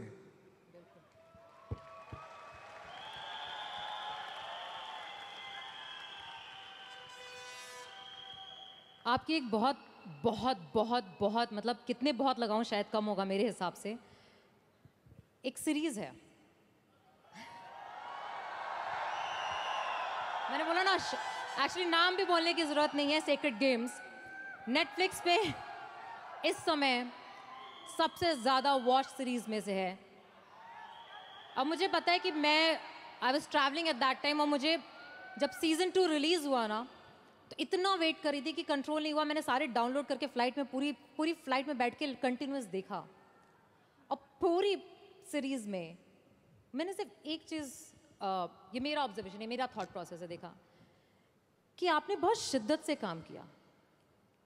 Speaker 1: आपकी एक बहुत बहुत बहुत बहुत मतलब कितने बहुत लगाऊं शायद कम होगा मेरे हिसाब से एक सीरीज है मैंने बोला ना एक्चुअली नाम भी बोलने की जरूरत नहीं है सेक्रेट गेम्स नेटफ्लिक्स पे इस समय सबसे ज़्यादा वॉच सीरीज़ में से है अब मुझे पता है कि मैं I was travelling at that time और मुझे जब सीज़न टू रिलीज़ हुआ ना तो इतना वेट करी थी कि कंट्रोल नहीं हुआ मैंने सारे डाउनलोड करके फ़्लाइट में पूरी पूरी फ़्लाइट में बैठ के कंटिन्यूस देखा और पूरी सीरीज़ में मैंने सिर्फ एक चीज़ ये मेरा ऑब्जर्वेशन है मेरा थॉट प्रोसेस है देखा कि आपने बहुत शिद्दत से काम किया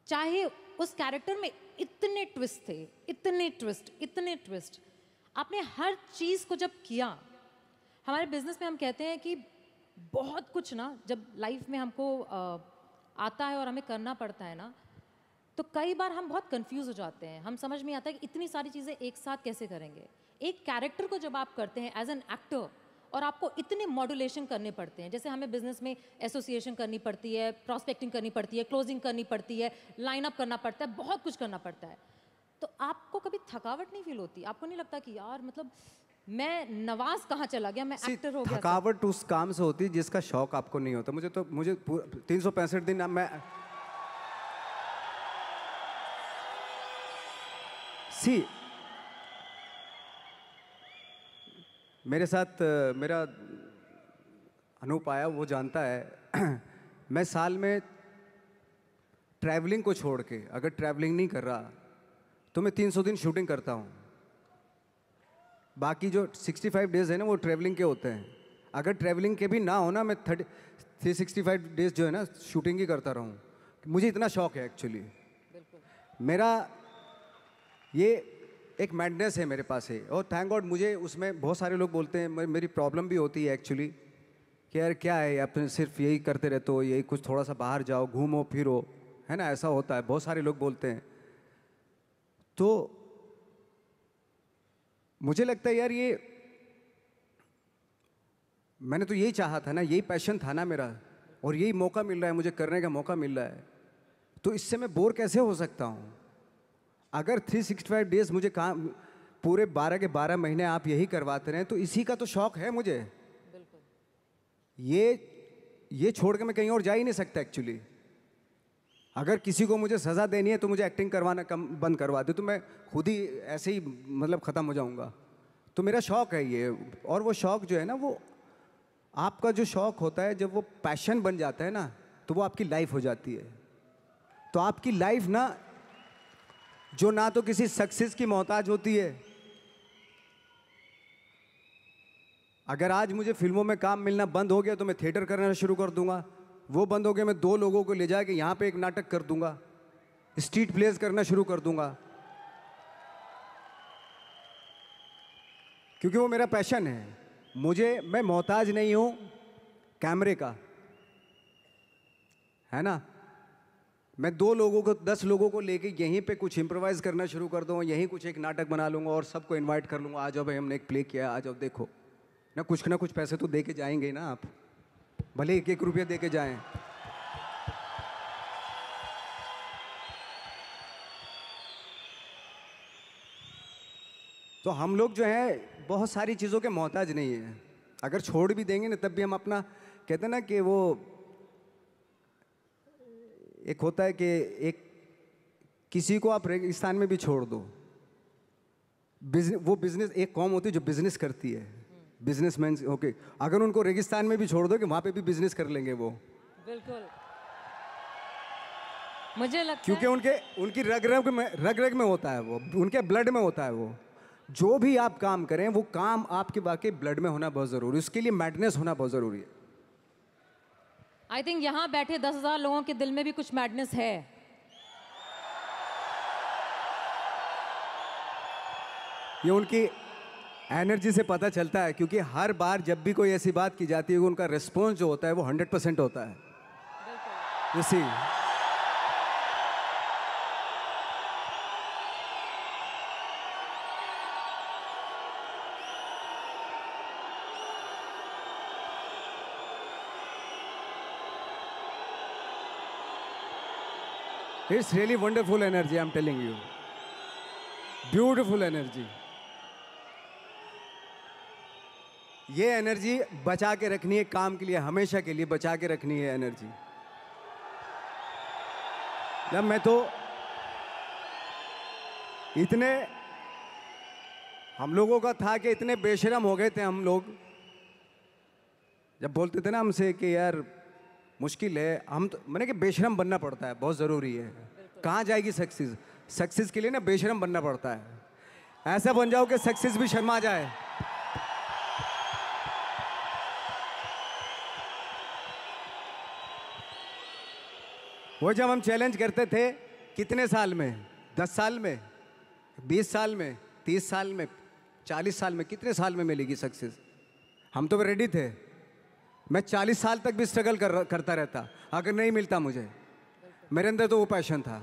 Speaker 1: चाहे उस कैरेक्टर में इतने ट्विस्ट थे इतने ट्विस्ट इतने ट्विस्ट आपने हर चीज़ को जब किया हमारे बिजनेस में हम कहते हैं कि बहुत कुछ ना जब लाइफ में हमको आता है और हमें करना पड़ता है ना तो कई बार हम बहुत कंफ्यूज हो जाते हैं हम समझ में आता है कि इतनी सारी चीज़ें एक साथ कैसे करेंगे एक कैरेक्टर को जब आप करते हैं एज एन एक्टर और आपको इतने मॉडुलेशन करने पड़ते हैं जैसे हमें बिजनेस में एसोसिएशन करनी पड़ती है प्रॉस्पेक्टिंग करनी पड़ती है क्लोजिंग करनी पड़ती है लाइनअप करना पड़ता है बहुत कुछ करना पड़ता है तो आपको कभी थकावट नहीं फील होती आपको नहीं लगता कि यार मतलब मैं नवाज कहाँ चला गया मैं एक्टर हो गया तो।
Speaker 2: थकावट उस काम से होती है जिसका शौक आपको नहीं होता मुझे तो मुझे तीन सौ पैंसठ दिन मैं सी मेरे साथ मेरा अनूप आया वो जानता है मैं साल में ट्रैवलिंग को छोड़ के अगर ट्रैवलिंग नहीं कर रहा तो मैं तीन सौ दिन शूटिंग करता हूँ बाकी जो सिक्सटी फाइव डेज़ है ना वो ट्रैवलिंग के होते हैं अगर ट्रैवलिंग के भी ना हो ना मैं thirty three sixty five days जो है ना शूटिंग ही करता रहूँ मुझे इतना शौक है एक्चुअली मेरा ये एक मैडनेस है मेरे पास है और थैंक गॉड मुझे उसमें बहुत सारे लोग बोलते हैं मेरी प्रॉब्लम भी होती है एक्चुअली कि यार क्या है आप सिर्फ यही करते रहते हो यही कुछ थोड़ा सा बाहर जाओ घूमो फिरो है ना ऐसा होता है बहुत सारे लोग बोलते हैं तो मुझे लगता है यार ये मैंने तो यही चाहा था ना यही पैशन था ना मेरा और यही मौका मिल रहा है मुझे करने का मौका मिल रहा है तो इससे मैं बोर कैसे हो सकता हूँ अगर 365 डेज मुझे काम पूरे 12 के 12 महीने आप यही करवाते रहे तो इसी का तो शौक है मुझे बिल्कुल ये ये छोड़ के मैं कहीं और जा ही नहीं सकता एक्चुअली अगर किसी को मुझे सज़ा देनी है तो मुझे एक्टिंग करवाना कम बंद करवा दे तो मैं खुद ही ऐसे ही मतलब ख़त्म हो जाऊँगा तो मेरा शौक है ये और वो शौक जो है ना वो आपका जो शौक होता है जब वो पैशन बन जाता है ना तो वो आपकी लाइफ हो जाती है तो आपकी लाइफ ना जो ना तो किसी सक्सेस की मोहताज होती है अगर आज मुझे फिल्मों में काम मिलना बंद हो गया तो मैं थिएटर करना शुरू कर दूंगा वो बंद हो गया मैं दो लोगों को ले जा यहां यहाँ पे एक नाटक कर दूंगा स्ट्रीट प्लेस करना शुरू कर दूंगा क्योंकि वो मेरा पैशन है मुझे मैं मोहताज नहीं हूँ कैमरे का है ना मैं दो लोगों को दस लोगों को लेके यहीं पे कुछ इम्प्रोवाइज़ करना शुरू कर दूँ यहीं कुछ एक नाटक बना लूँगा और सबको इनवाइट कर लूँगा आज अब हमने एक प्ले किया आज अब देखो ना कुछ ना कुछ पैसे तो दे के जाएंगे ना आप भले एक एक रुपया दे के जाएँ तो हम लोग जो है बहुत सारी चीज़ों के मोहताज नहीं हैं अगर छोड़ भी देंगे ना तब भी हम अपना कहते ना कि वो एक होता है कि एक किसी को आप रेगिस्तान में भी छोड़ दो बिजनेस वो बिजनेस एक कॉम होती है जो बिजनेस करती है बिजनेस मैन ओके अगर उनको रेगिस्तान में भी छोड़ दो कि वहाँ पे भी बिजनेस कर लेंगे वो
Speaker 1: बिल्कुल मुझे लगता क्योंकि उनके
Speaker 2: उनकी रग रग में रग रग में होता है वो उनके ब्लड में होता है वो जो भी आप काम करें वो काम आपके बाकी ब्लड में होना बहुत ज़रूरी है उसके लिए मैडनेस होना बहुत ज़रूरी है
Speaker 1: आई थिंक यहाँ बैठे दस हजार लोगों के दिल में भी कुछ मैडनेस है
Speaker 2: ये उनकी एनर्जी से पता चलता है क्योंकि हर बार जब भी कोई ऐसी बात की जाती है उनका रिस्पॉन्स जो होता है वो हंड्रेड परसेंट होता है you It's really wonderful energy, I'm telling you. Beautiful energy. ये एनर्जी बचा के रखनी है काम के लिए हमेशा के लिए बचा के रखनी है एनर्जी जब मैं तो इतने हम लोगों का था कि इतने बेशरम हो गए थे हम लोग जब बोलते थे ना हमसे कि यार मुश्किल है हम तो मैंने कि बेशरम बनना पड़ता है बहुत ज़रूरी है कहाँ जाएगी सक्सेस सक्सेस के लिए ना बेशरम बनना पड़ता है ऐसा बन जाओ कि सक्सेस भी शर्मा जाए वो जब हम चैलेंज करते थे कितने साल में दस साल में बीस साल में तीस साल में चालीस साल में कितने साल में मिलेगी सक्सेस हम तो रेडी थे मैं चालीस साल तक भी स्ट्रगल कर करता रहता अगर नहीं मिलता मुझे मेरे अंदर तो वो पैशन था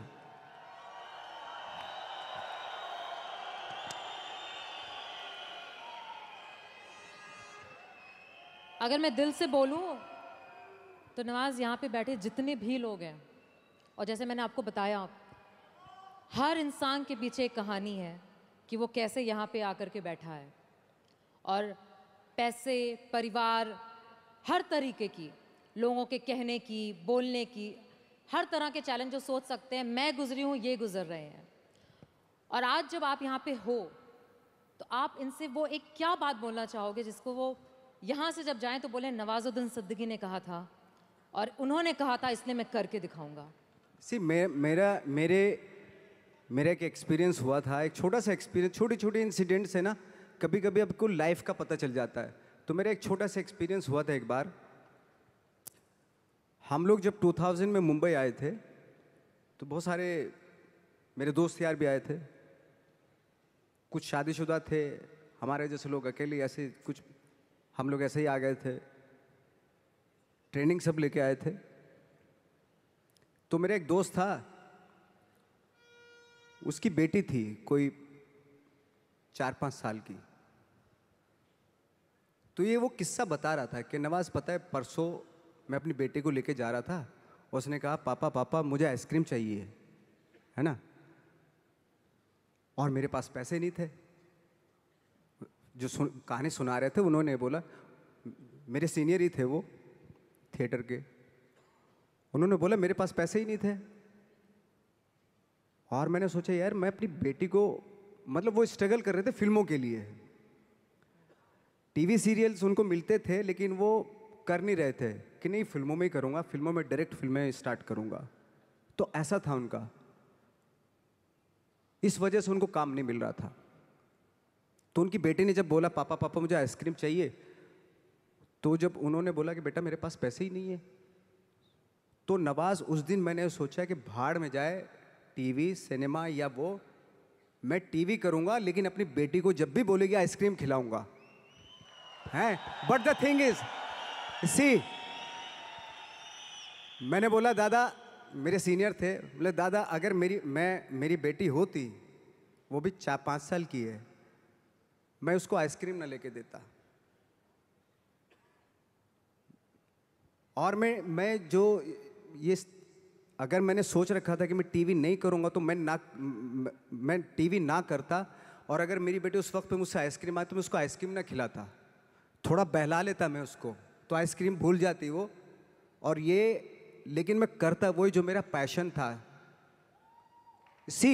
Speaker 1: अगर मैं दिल से बोलूं तो नवाज यहां पे बैठे जितने भी लोग हैं और जैसे मैंने आपको बताया हर इंसान के पीछे एक कहानी है कि वो कैसे यहां पे आकर के बैठा है और पैसे परिवार हर तरीके की लोगों के कहने की बोलने की हर तरह के चैलेंज जो सोच सकते हैं मैं गुजरी हूँ ये गुजर रहे हैं और आज जब आप यहाँ पे हो तो आप इनसे वो एक क्या बात बोलना चाहोगे जिसको वो यहाँ से जब जाएं तो बोले नवाजुद्दीन सिद्दीकी ने कहा था और उन्होंने कहा था इसलिए मैं करके दिखाऊंगा
Speaker 2: सी मे, मेरा मेरे मेरा एक एक्सपीरियंस हुआ था एक छोटा सा एक्सपीरियंस छोटे छोटे इंसिडेंट्स है ना कभी कभी आपको लाइफ का पता चल जाता है तो मेरा एक छोटा सा एक्सपीरियंस हुआ था एक बार हम लोग जब 2000 में मुंबई आए थे तो बहुत सारे मेरे दोस्त यार भी आए थे कुछ शादीशुदा थे हमारे जैसे लोग अकेले ऐसे कुछ हम लोग ऐसे ही आ गए थे ट्रेनिंग सब लेके आए थे तो मेरा एक दोस्त था उसकी बेटी थी कोई चार पाँच साल की तो ये वो किस्सा बता रहा था कि नवाज़ पता है परसों मैं अपनी बेटे को लेके जा रहा था उसने कहा पापा पापा मुझे आइसक्रीम चाहिए है ना और मेरे पास पैसे नहीं थे जो सुन कहानी सुना रहे थे उन्होंने बोला मेरे सीनियर ही थे वो थिएटर के उन्होंने बोला मेरे पास पैसे ही नहीं थे और मैंने सोचा यार मैं अपनी बेटी को मतलब वो स्ट्रगल कर रहे थे फिल्मों के लिए टीवी सीरियल्स उनको मिलते थे लेकिन वो कर नहीं रहे थे कि नहीं फिल्मों में ही करूँगा फिल्मों में डायरेक्ट फिल्में स्टार्ट करूँगा तो ऐसा था उनका इस वजह से उनको काम नहीं मिल रहा था तो उनकी बेटी ने जब बोला पापा पापा मुझे आइसक्रीम चाहिए तो जब उन्होंने बोला कि बेटा मेरे पास पैसे ही नहीं है तो नवाज उस दिन मैंने सोचा कि भाड़ में जाए टीवी सिनेमा या वो मैं टीवी करूँगा लेकिन अपनी बेटी को जब भी बोलेगी आइसक्रीम खिलाऊँगा हैं but the thing is see मैंने बोला दादा मेरे सीनियर थे बोले दादा अगर मेरी मैं मेरी बेटी होती वो भी चार पाँच साल की है मैं उसको आइसक्रीम ना लेके देता और मैं मैं जो ये अगर मैंने सोच रखा था कि मैं टीवी नहीं करूँगा तो मैं ना मैं टीवी ना करता और अगर मेरी बेटी उस वक्त पे मुझसे आइसक्रीम आती तो मैं उसको आइसक्रीम ना खिलाता थोड़ा बहला लेता मैं उसको तो आइसक्रीम भूल जाती वो और ये लेकिन मैं करता वही जो मेरा पैशन था सी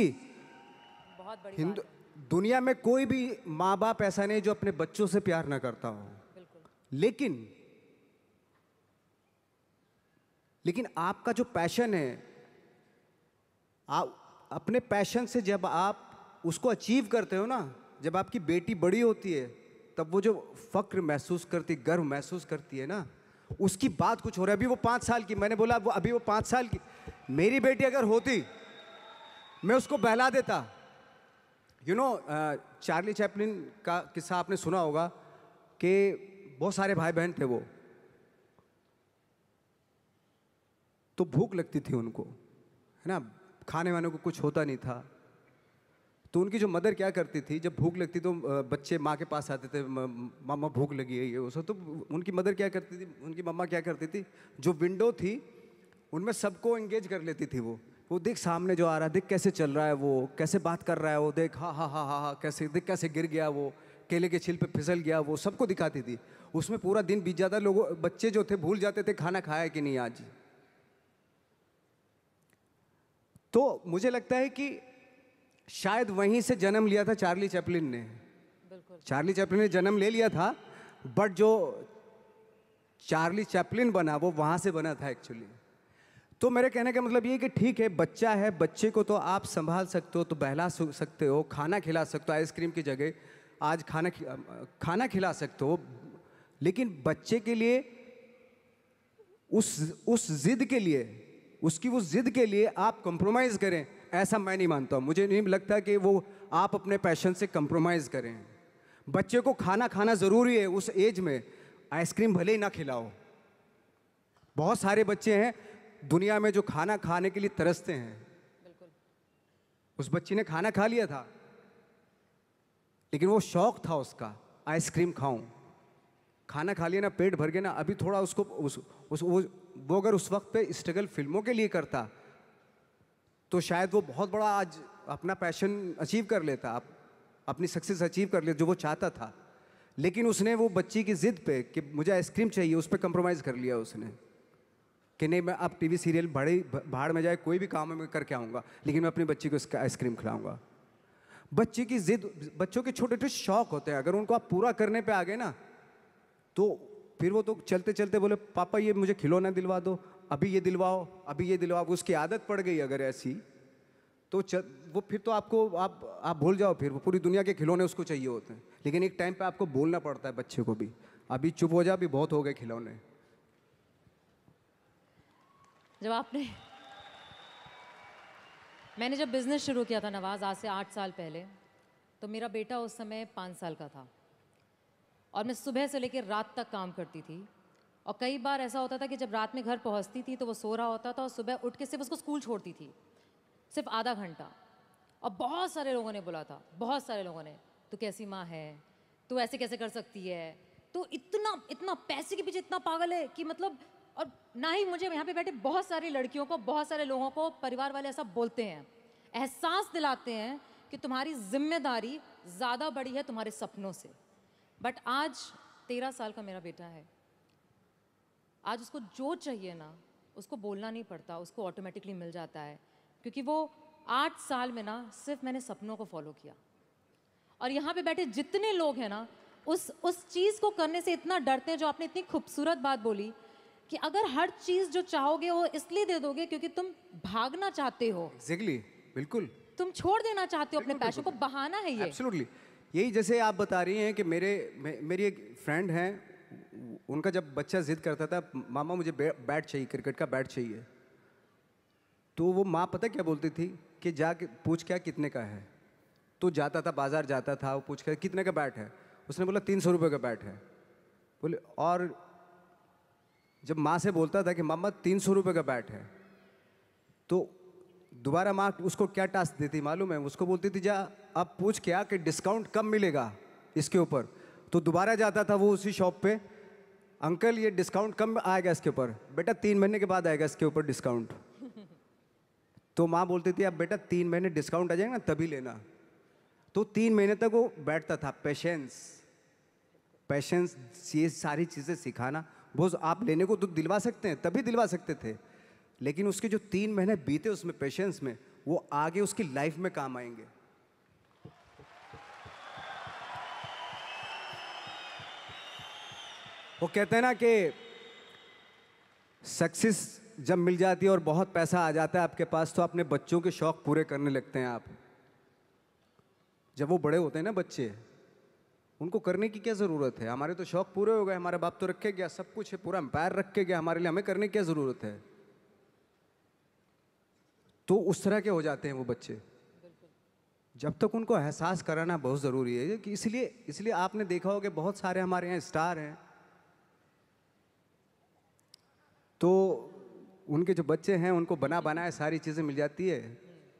Speaker 1: बहुत बड़ी हिंदू
Speaker 2: दुनिया में कोई भी माँ बाप ऐसा नहीं जो अपने बच्चों से प्यार ना करता हो लेकिन लेकिन आपका जो पैशन है आप अपने पैशन से जब आप उसको अचीव करते हो ना जब आपकी बेटी बड़ी होती है तब वो जो फ़क्र महसूस करती गर्व महसूस करती है ना उसकी बात कुछ हो रहा है अभी वो पाँच साल की मैंने बोला वो अभी वो पाँच साल की मेरी बेटी अगर होती मैं उसको बहला देता यू नो चार्ली चैपलिन का किस्सा आपने सुना होगा कि बहुत सारे भाई बहन थे वो तो भूख लगती थी उनको है ना खाने वाने को कुछ होता नहीं था तो उनकी जो मदर क्या करती थी जब भूख लगती तो बच्चे माँ के पास आते थे मामा भूख लगी है ये वो तो उनकी मदर क्या करती थी उनकी मम्मा क्या करती थी जो विंडो थी उनमें सबको एंगेज कर लेती थी वो वो देख सामने जो आ रहा है देख कैसे चल रहा है वो कैसे बात कर रहा है वो देख हाँ हा हा हा हा कैसे देख कैसे गिर गया वो केले के छिल पे फिसल गया वो सबको दिखाती थी उसमें पूरा दिन बीत जाता लोगों बच्चे जो थे भूल जाते थे खाना खाया कि नहीं आज तो मुझे लगता है कि शायद वहीं से जन्म लिया था चार्ली चैपलिन ने चार्ली चैपलिन ने जन्म ले लिया था बट जो चार्ली चैपलिन बना वो वहाँ से बना था एक्चुअली तो मेरे कहने का मतलब ये कि ठीक है बच्चा है बच्चे को तो आप संभाल सकते हो तो बहला सकते हो खाना खिला सकते हो आइसक्रीम की जगह आज खाना खाना खिला सकते हो लेकिन बच्चे के लिए उस उस जिद के लिए उसकी उस जिद के लिए आप कंप्रोमाइज़ करें ऐसा मैं नहीं मानता मुझे नहीं लगता कि वो आप अपने पैशन से कंप्रोमाइज़ करें बच्चे को खाना खाना ज़रूरी है उस एज में आइसक्रीम भले ही ना खिलाओ बहुत सारे बच्चे हैं दुनिया में जो खाना खाने के लिए तरसते हैं उस बच्ची ने खाना खा लिया था लेकिन वो शौक था उसका आइसक्रीम खाऊं खाना खा लिया ना पेट भर गया ना अभी थोड़ा उसको उस, उस वो, वो अगर उस वक्त पे स्ट्रगल फिल्मों के लिए करता तो शायद वो बहुत बड़ा आज अपना पैशन अचीव कर लेता आप अपनी सक्सेस अचीव कर लिया जो वो चाहता था लेकिन उसने वो बच्ची की ज़िद पे कि मुझे आइसक्रीम चाहिए उस पर कंप्रोमाइज़ कर लिया उसने कि नहीं मैं अब टीवी सीरियल बड़े भाड़ में जाए कोई भी काम में करके आऊँगा लेकिन मैं अपनी बच्ची को इसका आइसक्रीम खिलाऊँगा बच्चे की ज़िद बच्चों के छोटे छोटे शौक होते हैं अगर उनको आप पूरा करने पर आ गए ना तो फिर वो तो चलते चलते बोले पापा ये मुझे खिलौना दिलवा दो अभी ये दिलवाओ अभी ये दिलवाओ उसकी आदत पड़ गई अगर ऐसी तो वो फिर तो आपको आप आप भूल जाओ फिर वो पूरी दुनिया के खिलौने उसको चाहिए होते हैं लेकिन एक टाइम पे आपको बोलना पड़ता है बच्चे को भी अभी चुप हो जा अभी बहुत हो गए खिलौने
Speaker 1: जब आपने मैंने जब बिज़नेस शुरू किया था नवाज़ आज से आठ साल पहले तो मेरा बेटा उस समय पाँच साल का था और मैं सुबह से लेकर रात तक काम करती थी और कई बार ऐसा होता था कि जब रात में घर पहुंचती थी तो वो सो रहा होता था और सुबह उठ के सिर्फ उसको स्कूल छोड़ती थी सिर्फ आधा घंटा और बहुत सारे लोगों ने बोला था बहुत सारे लोगों ने तो कैसी माँ है तू ऐसे कैसे कर सकती है तो इतना इतना पैसे के पीछे इतना पागल है कि मतलब और ना ही मुझे यहाँ पे बैठे बहुत सारी लड़कियों को बहुत सारे लोगों को परिवार वाले ऐसा बोलते हैं एहसास दिलाते हैं कि तुम्हारी जिम्मेदारी ज़्यादा बड़ी है तुम्हारे सपनों से बट आज तेरह साल का मेरा बेटा है आज उसको जो चाहिए ना उसको बोलना नहीं पड़ता उसको ऑटोमेटिकली मिल जाता है क्योंकि वो आठ साल में ना सिर्फ मैंने सपनों को फॉलो किया और यहाँ पे बैठे जितने लोग हैं ना उस उस चीज़ को करने से इतना डरते हैं जो आपने इतनी खूबसूरत बात बोली कि अगर हर चीज़ जो चाहोगे वो इसलिए दे दोगे क्योंकि तुम भागना चाहते हो
Speaker 2: एग्जैक्टली exactly, बिल्कुल
Speaker 1: तुम छोड़ देना चाहते हो अपने पैशन को बहाना है
Speaker 2: ये यही जैसे आप बता रही हैं कि मेरे मे, मेरी एक फ्रेंड हैं उनका जब बच्चा ज़िद करता था मामा मुझे बैट चाहिए क्रिकेट का बैट चाहिए तो वो माँ पता क्या बोलती थी कि जा के पूछ क्या कितने का है तो जाता था बाज़ार जाता था वो पूछ कर कितने का बैट है उसने बोला तीन सौ रुपये का बैट है बोले और जब माँ से बोलता था कि मामा तीन सौ रुपये का बैट है तो दोबारा माँ उसको क्या टास्क देती मालूम है उसको बोलती थी जा अब पूछ क्या कि डिस्काउंट कब मिलेगा इसके ऊपर तो दोबारा जाता था वो उसी शॉप पे अंकल ये डिस्काउंट कम आएगा इसके ऊपर बेटा तीन महीने के बाद आएगा इसके ऊपर डिस्काउंट तो माँ बोलती थी आप बेटा तीन महीने डिस्काउंट आ जाएगा ना तभी लेना तो तीन महीने तक वो बैठता था पेशेंस पेशेंस ये सारी चीज़ें सिखाना वो आप लेने को तो दिलवा सकते हैं तभी दिलवा सकते थे लेकिन उसके जो तीन महीने बीते उसमें पेशेंस में वो आगे उसकी लाइफ में काम आएंगे वो कहते हैं ना कि सक्सेस जब मिल जाती है और बहुत पैसा आ जाता है आपके पास तो अपने बच्चों के शौक पूरे करने लगते हैं आप जब वो बड़े होते हैं ना बच्चे उनको करने की क्या ज़रूरत है हमारे तो शौक पूरे हो गए हमारे बाप तो रखे गया सब कुछ है पूरा एम्पायर रखे गया हमारे लिए हमें करने की क्या ज़रूरत है तो उस तरह के हो जाते हैं वो बच्चे जब तक उनको एहसास कराना बहुत ज़रूरी है कि इसलिए इसलिए आपने देखा होगा बहुत सारे हमारे यहाँ स्टार हैं तो उनके जो बच्चे हैं उनको बना बनाए सारी चीज़ें मिल जाती है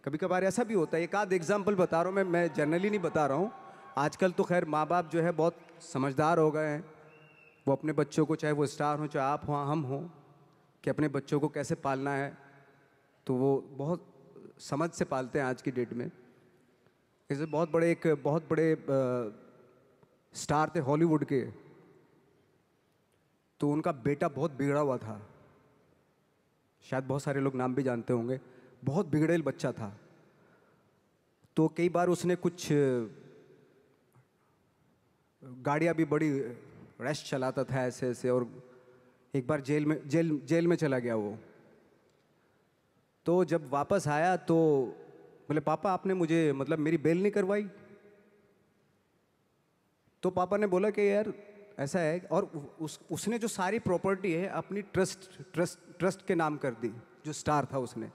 Speaker 2: कभी कभार ऐसा भी होता है एक आध एग्जाम्पल बता रहा हूँ मैं मैं जनरली नहीं बता रहा हूँ आजकल तो खैर माँ बाप जो है बहुत समझदार हो गए हैं वो अपने बच्चों को चाहे वो स्टार हो चाहे आप हों हम हों कि अपने बच्चों को कैसे पालना है तो वो बहुत समझ से पालते हैं आज की डेट में जैसे बहुत बड़े एक बहुत बड़े स्टार थे हॉलीवुड के तो उनका बेटा बहुत बिगड़ा हुआ था शायद बहुत सारे लोग नाम भी जानते होंगे बहुत बिगड़ेल बच्चा था तो कई बार उसने कुछ गाड़ियाँ भी बड़ी रेस्ट चलाता था ऐसे ऐसे और एक बार जेल में जेल जेल में चला गया वो तो जब वापस आया तो बोले पापा आपने मुझे मतलब मेरी बेल नहीं करवाई तो पापा ने बोला कि यार ऐसा है और उस उसने जो सारी प्रॉपर्टी है अपनी ट्रस्ट ट्रस्ट ट्रस्ट के नाम कर दी जो स्टार था उसने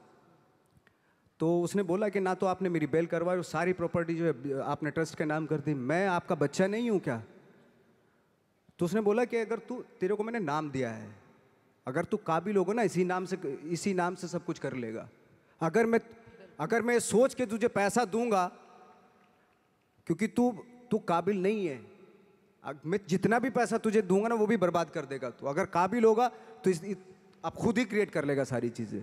Speaker 2: तो उसने बोला कि ना तो आपने मेरी बेल करवाई और सारी प्रॉपर्टी जो है आपने ट्रस्ट के नाम कर दी मैं आपका बच्चा नहीं हूँ क्या तो उसने बोला कि अगर तू तेरे को मैंने नाम दिया है अगर तू काबिल होगा ना इसी नाम से इसी नाम से सब कुछ कर लेगा अगर मैं अगर मैं सोच के तुझे पैसा दूंगा क्योंकि तू तू काबिल नहीं है मैं जितना भी पैसा तुझे दूंगा ना वो भी बर्बाद कर देगा तू अगर काबिल होगा तो इस, इत, आप खुद ही क्रिएट कर लेगा सारी चीज़ें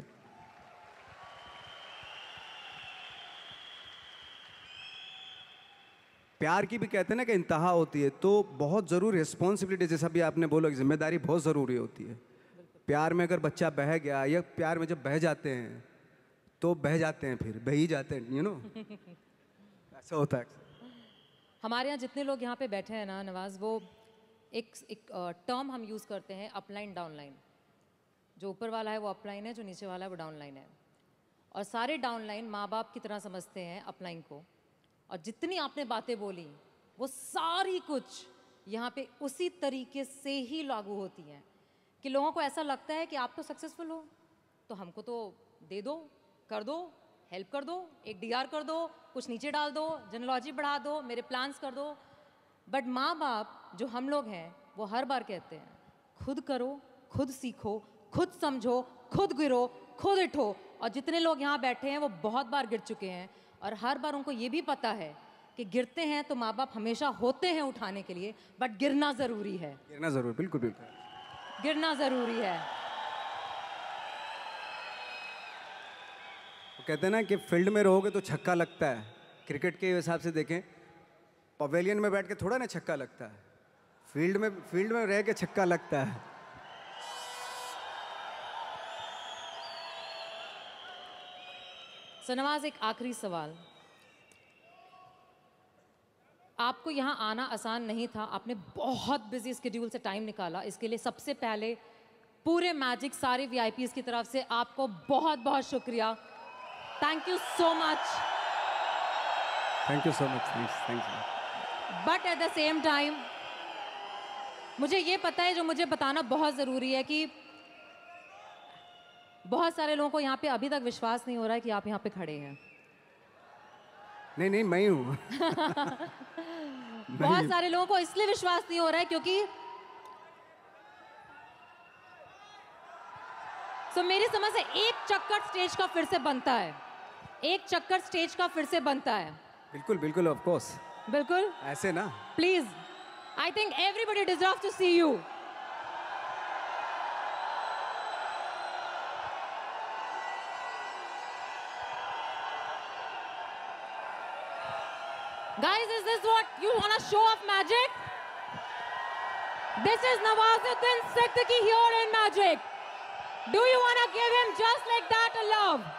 Speaker 2: प्यार की भी कहते हैं ना कि इंतहा होती है तो बहुत जरूरी रिस्पॉन्सिबिलिटी जैसा भी आपने बोला कि जिम्मेदारी बहुत ज़रूरी होती है प्यार में अगर बच्चा बह गया या प्यार में जब बह जाते हैं तो बह जाते हैं फिर बह ही जाते हैं यू नो ऐसा होता है
Speaker 1: हमारे यहाँ जितने लोग यहाँ पे बैठे हैं ना नवाज़ वो एक एक टर्म हम यूज़ करते हैं अपलाइन डाउनलाइन जो ऊपर वाला है वो अपलाइन है जो नीचे वाला है वो डाउनलाइन है और सारे डाउनलाइन माँ बाप की तरह समझते हैं अपलाइन को और जितनी आपने बातें बोली वो सारी कुछ यहाँ पे उसी तरीके से ही लागू होती हैं कि लोगों को ऐसा लगता है कि आप तो सक्सेसफुल हो तो हमको तो दे दो कर दो हेल्प कर दो एक डीआर कर दो कुछ नीचे डाल दो जनोलॉजी बढ़ा दो मेरे प्लान्स कर दो बट माँ बाप जो हम लोग हैं वो हर बार कहते हैं खुद करो खुद सीखो खुद समझो खुद गिरो खुद उठो और जितने लोग यहाँ बैठे हैं वो बहुत बार गिर चुके हैं और हर बार उनको ये भी पता है कि गिरते हैं तो माँ बाप हमेशा होते हैं उठाने के लिए बट गिरना ज़रूरी है
Speaker 2: गिरना ज़रूरी बिल्कुल बिल्कुल
Speaker 1: गिरना ज़रूरी है
Speaker 2: कहते हैं ना कि फील्ड में रहोगे तो छक्का लगता है क्रिकेट के हिसाब से देखें पवेलियन में बैठ के थोड़ा ना छक्का लगता है फील्ड में फील्ड में रह के छक्का लगता है
Speaker 1: सनवाज एक आखिरी सवाल आपको यहाँ आना आसान नहीं था आपने बहुत बिजी स्केड्यूल से टाइम निकाला इसके लिए सबसे पहले पूरे मैजिक सारे वीआईपीएस की तरफ से आपको बहुत बहुत शुक्रिया Thank you so much.
Speaker 2: Thank you so much. Please Thank you.
Speaker 1: But at the same time, मुझे ये पता है जो मुझे बताना बहुत ज़रूरी है कि बहुत सारे लोगों को यहाँ पे अभी तक विश्वास नहीं हो रहा है कि आप यहाँ पे खड़े हैं
Speaker 2: नहीं नहीं मैं हूँ
Speaker 1: बहुत सारे लोगों को इसलिए विश्वास नहीं हो रहा है क्योंकि सो so, मेरी समझ से एक चक्कर स्टेज का फिर से बनता है एक चक्कर स्टेज का फिर से बनता है
Speaker 2: बिल्कुल बिल्कुल ऑफ कोर्स बिल्कुल ऐसे ना
Speaker 1: please I think everybody deserve to see you Guys, is this what you want to show off magic? This is Nawazuddin Siddiqui here in magic. Do you want to give him just like that a love?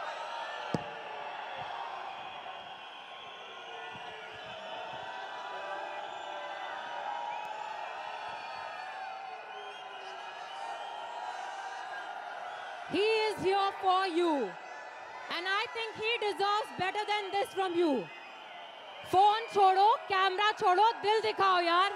Speaker 1: for you. And I think he deserves better than this from you. Phone chodo, camera chodo, dil dikhao yaar.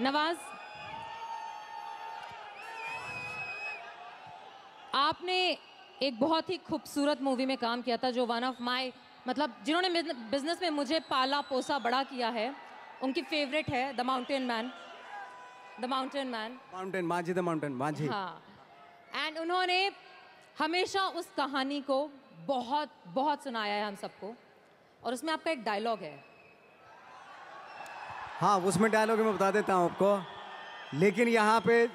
Speaker 1: Nawaz आपने एक बहुत ही खूबसूरत मूवी में काम किया था जो वन ऑफ माई मतलब जिन्होंने बिजनेस में मुझे पाला पोसा बड़ा किया है उनकी फेवरेट है the mountain man the mountain man mountain Manjhi
Speaker 2: the mountain Manjhi हाँ
Speaker 1: एंड उन्होंने हमेशा उस कहानी को बहुत बहुत सुनाया है हम सबको और उसमें आपका एक डायलॉग है
Speaker 2: हाँ उसमें डायलॉग मैं बता देता हूँ आपको लेकिन यहाँ पे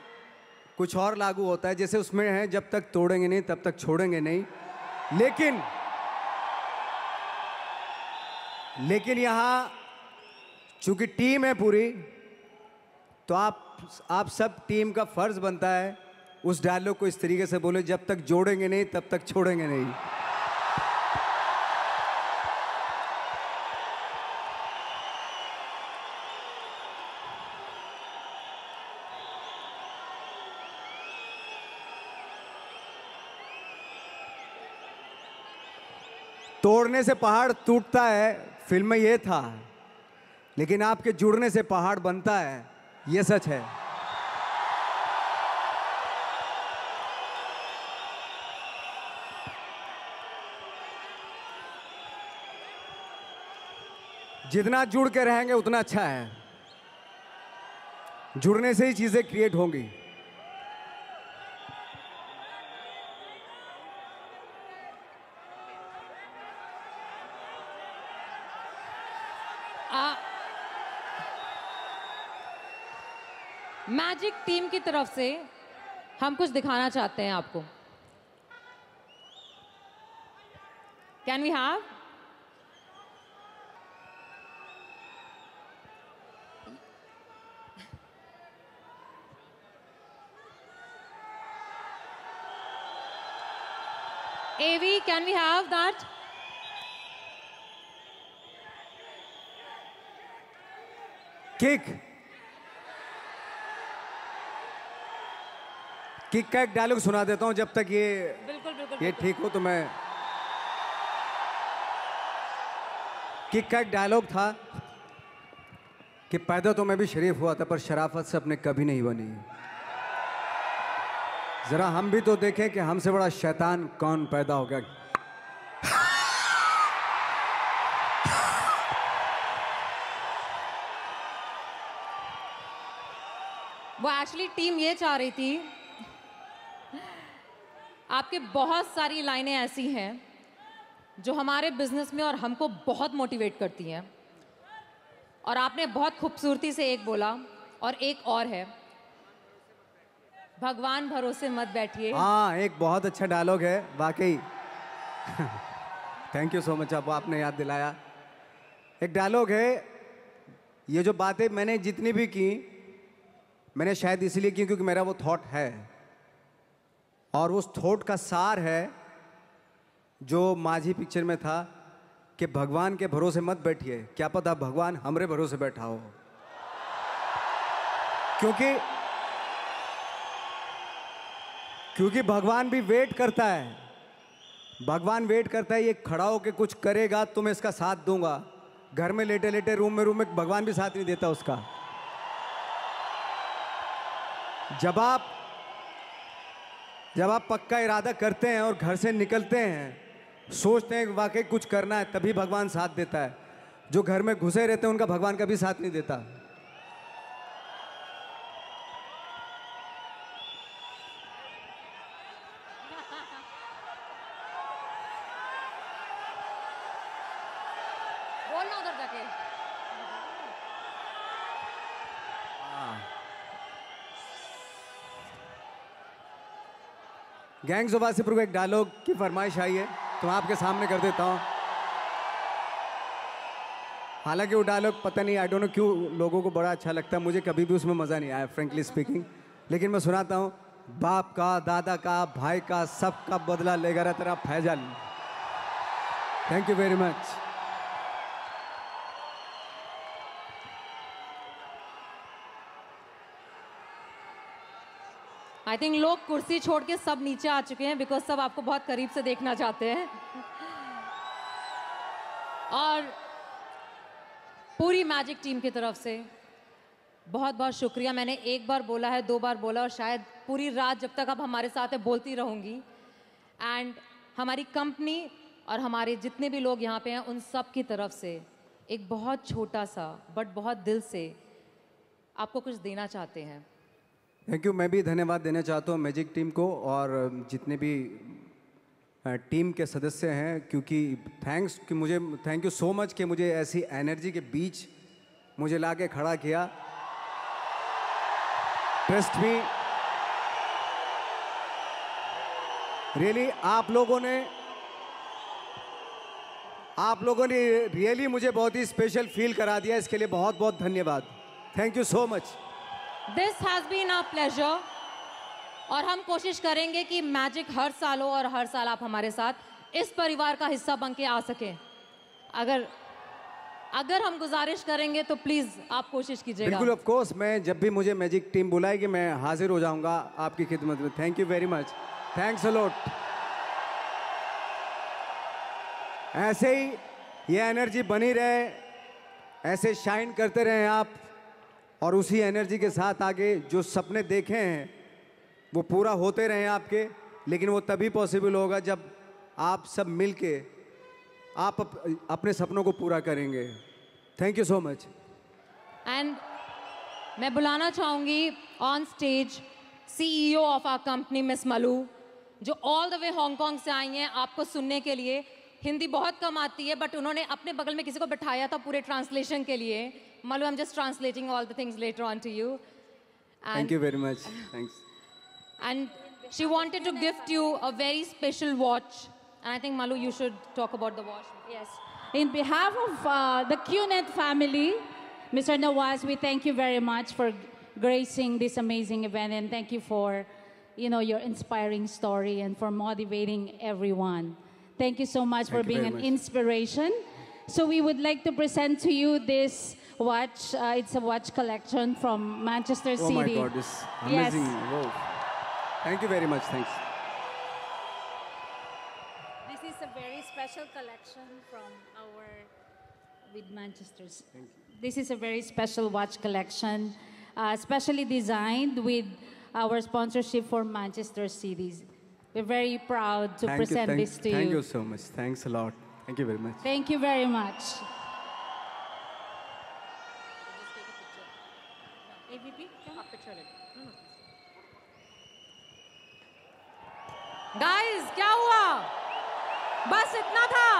Speaker 2: कुछ और लागू होता है जैसे उसमें है जब तक तोड़ेंगे नहीं तब तक छोड़ेंगे नहीं लेकिन लेकिन यहां चूंकि टीम है पूरी तो आप आप सब टीम का फर्ज बनता है उस डायलॉग को इस तरीके से बोले जब तक जोड़ेंगे नहीं तब तक छोड़ेंगे नहीं जुड़ने से पहाड़ टूटता है फिल्म में ये था लेकिन आपके जुड़ने से पहाड़ बनता है ये सच है जितना जुड़ के रहेंगे उतना अच्छा है जुड़ने से ही चीज़ें क्रिएट होंगी
Speaker 1: मैजिक टीम की तरफ से हम कुछ दिखाना चाहते हैं आपको can we have AV can we have that
Speaker 2: Kick. Kick का एक डायलॉग सुना देता हूँ जब तक ये बिल्कुल बिल्कुल ये ठीक हो तो मैं किक का एक डायलॉग था कि पैदा तो मैं भी शरीफ हुआ था पर शराफत से अपने कभी नहीं बनी ज़रा हम भी तो देखें कि हमसे बड़ा शैतान कौन पैदा हो गया
Speaker 1: वो एक्चुअली टीम ये चाह रही थी आपके बहुत सारी लाइनें ऐसी हैं जो हमारे बिजनेस में और हमको बहुत मोटिवेट करती हैं और आपने बहुत खूबसूरती से एक बोला और एक और है भगवान भरोसे मत बैठिए हाँ
Speaker 2: एक बहुत अच्छा डायलॉग है वाकई थैंक यू सो मच आप आपने याद दिलाया एक डायलॉग है ये जो बातें मैंने जितनी भी की मैंने शायद इसलिए की क्योंकि मेरा वो थॉट है और उस थोट का सार है जो माझी पिक्चर में था कि भगवान के भरोसे मत बैठिए क्या पता भगवान हमरे भरोसे बैठा हो क्योंकि क्योंकि भगवान भी वेट करता है भगवान वेट करता है ये खड़ा होकर कुछ करेगा तो मैं इसका साथ दूंगा घर में लेटे लेटे रूम में रूम में भगवान भी साथ नहीं देता उसका जब आप जब आप पक्का इरादा करते हैं और घर से निकलते हैं सोचते हैं वाकई कुछ करना है तभी भगवान साथ देता है जो घर में घुसे रहते हैं उनका भगवान कभी साथ नहीं देता गैंग जोबासीपुर को एक डायलॉग की फरमाइश आई है तो मैं आपके सामने कर देता हूँ हालांकि वो डायलॉग पता नहीं आई डोंट नो क्यों लोगों को बड़ा अच्छा लगता है मुझे कभी भी उसमें मज़ा नहीं आया फ्रेंकली स्पीकिंग लेकिन मैं सुनाता हूँ बाप का दादा का भाई का सबका बदला लेगा रहा तेरा Faizal thank you very much
Speaker 1: I think लोग कुर्सी छोड़ के सब नीचे आ चुके हैं बिकॉज सब आपको बहुत करीब से देखना चाहते हैं और पूरी मैजिक टीम की तरफ से बहुत बहुत शुक्रिया मैंने एक बार बोला है दो बार बोला और शायद पूरी रात जब तक आप हमारे साथ हैं बोलती रहूँगी एंड हमारी कंपनी और हमारे जितने भी लोग यहाँ पे हैं उन सब की तरफ से एक बहुत छोटा सा बट बहुत दिल से आपको कुछ देना चाहते हैं
Speaker 2: थैंक यू मैं भी धन्यवाद देना चाहता हूँ मैजिक टीम को और जितने भी टीम के सदस्य हैं क्योंकि थैंक्स कि मुझे थैंक यू सो मच कि मुझे ऐसी एनर्जी के बीच मुझे ला के खड़ा किया ट्रस्ट मी रियली आप लोगों ने आप लोगों ने रियली मुझे बहुत ही स्पेशल फील करा दिया इसके लिए बहुत बहुत धन्यवाद thank you so much
Speaker 1: this has been a pleasure और हम कोशिश करेंगे कि मैजिक हर साल हो और हर साल आप हमारे साथ इस परिवार का हिस्सा बन के आ सके अगर अगर हम गुजारिश करेंगे तो प्लीज आप कोशिश कीजिएगा बिल्कुल ऑफ
Speaker 2: कोर्स मैं जब भी मुझे मैजिक टीम बुलाएगी मैं हाजिर हो जाऊंगा आपकी खिदमत में thank you very much thanks a lot ऐसे ही ये एनर्जी बनी रहे ऐसे शाइन करते रहे आप और उसी एनर्जी के साथ आगे जो सपने देखे हैं वो पूरा होते रहें आपके लेकिन वो तभी पॉसिबल होगा जब आप सब मिल के आप अपने सपनों को पूरा करेंगे thank you so much
Speaker 1: and मैं बुलाना चाहूँगी on stage CEO of our company miss Malu जो ऑल द वे हांगकांग से आई हैं आपको सुनने के लिए हिंदी बहुत कम आती है बट उन्होंने अपने बगल में किसी को बिठाया था पूरे ट्रांसलेशन के लिए Malu, I'm just translating all the things later on to you. And Thank you very much. Thanks. And she wanted to gift you a very special watch. And I think, Malu, you should talk about the watch. Yes. In behalf of uh, the QNET family, Mr. Nawaz, we thank you very much for gracing this amazing event and thank you for you know your inspiring story and for motivating everyone. Thank you so much thank for being an much. inspiration. So we would like to present to you this watch. Uh, it's a watch collection from Manchester City. Oh my God, this amazing!
Speaker 2: Yes. Thank you very much. Thanks.
Speaker 1: This is a very special collection from our
Speaker 2: with Manchester. Thank you. This
Speaker 1: is a very special watch collection, uh, specially designed with our sponsorship for Manchester City. We're very proud to thank present you, thank, this to thank you. Thank you
Speaker 2: so much. Thanks a lot. Thank you very much. Thank you very
Speaker 1: much. Guys क्या हुआ बस इतना था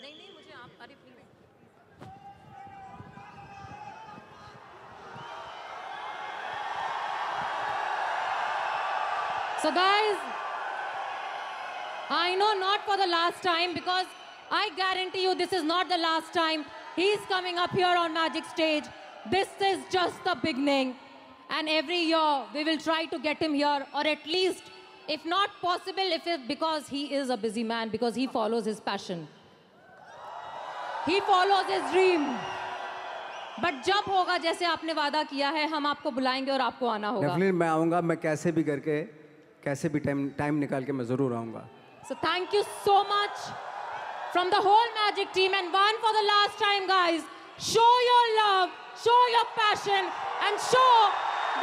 Speaker 1: नहीं नहीं मुझे आप अरे So guys, I know not for the last time because I guarantee you this is not the last time. He's coming up here on Magic Stage. This is just the beginning. And every year we will try to get him here or at least, if not possible, if it, because he is a busy man, because he follows his passion. He follows his dream. But जब होगा जैसे आपने वादा किया है हम आपको बुलाएंगे और आपको आना होगा
Speaker 2: मैं आऊँगा मैं कैसे भी करके कैसे भी टाइम टाइम निकाल के मैं ज़रूर आऊँगा
Speaker 1: so thank you so much from the whole Magic team. And one for the last time, guys. Show your love, show your passion, and show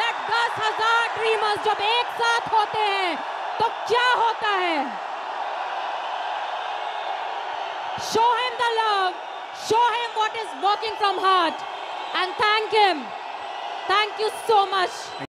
Speaker 1: that 10,000 dreamers जब एक साथ होते हैं, तो क्या होता है? Show him the love, show him what is working from heart, and thank him. Thank you so much.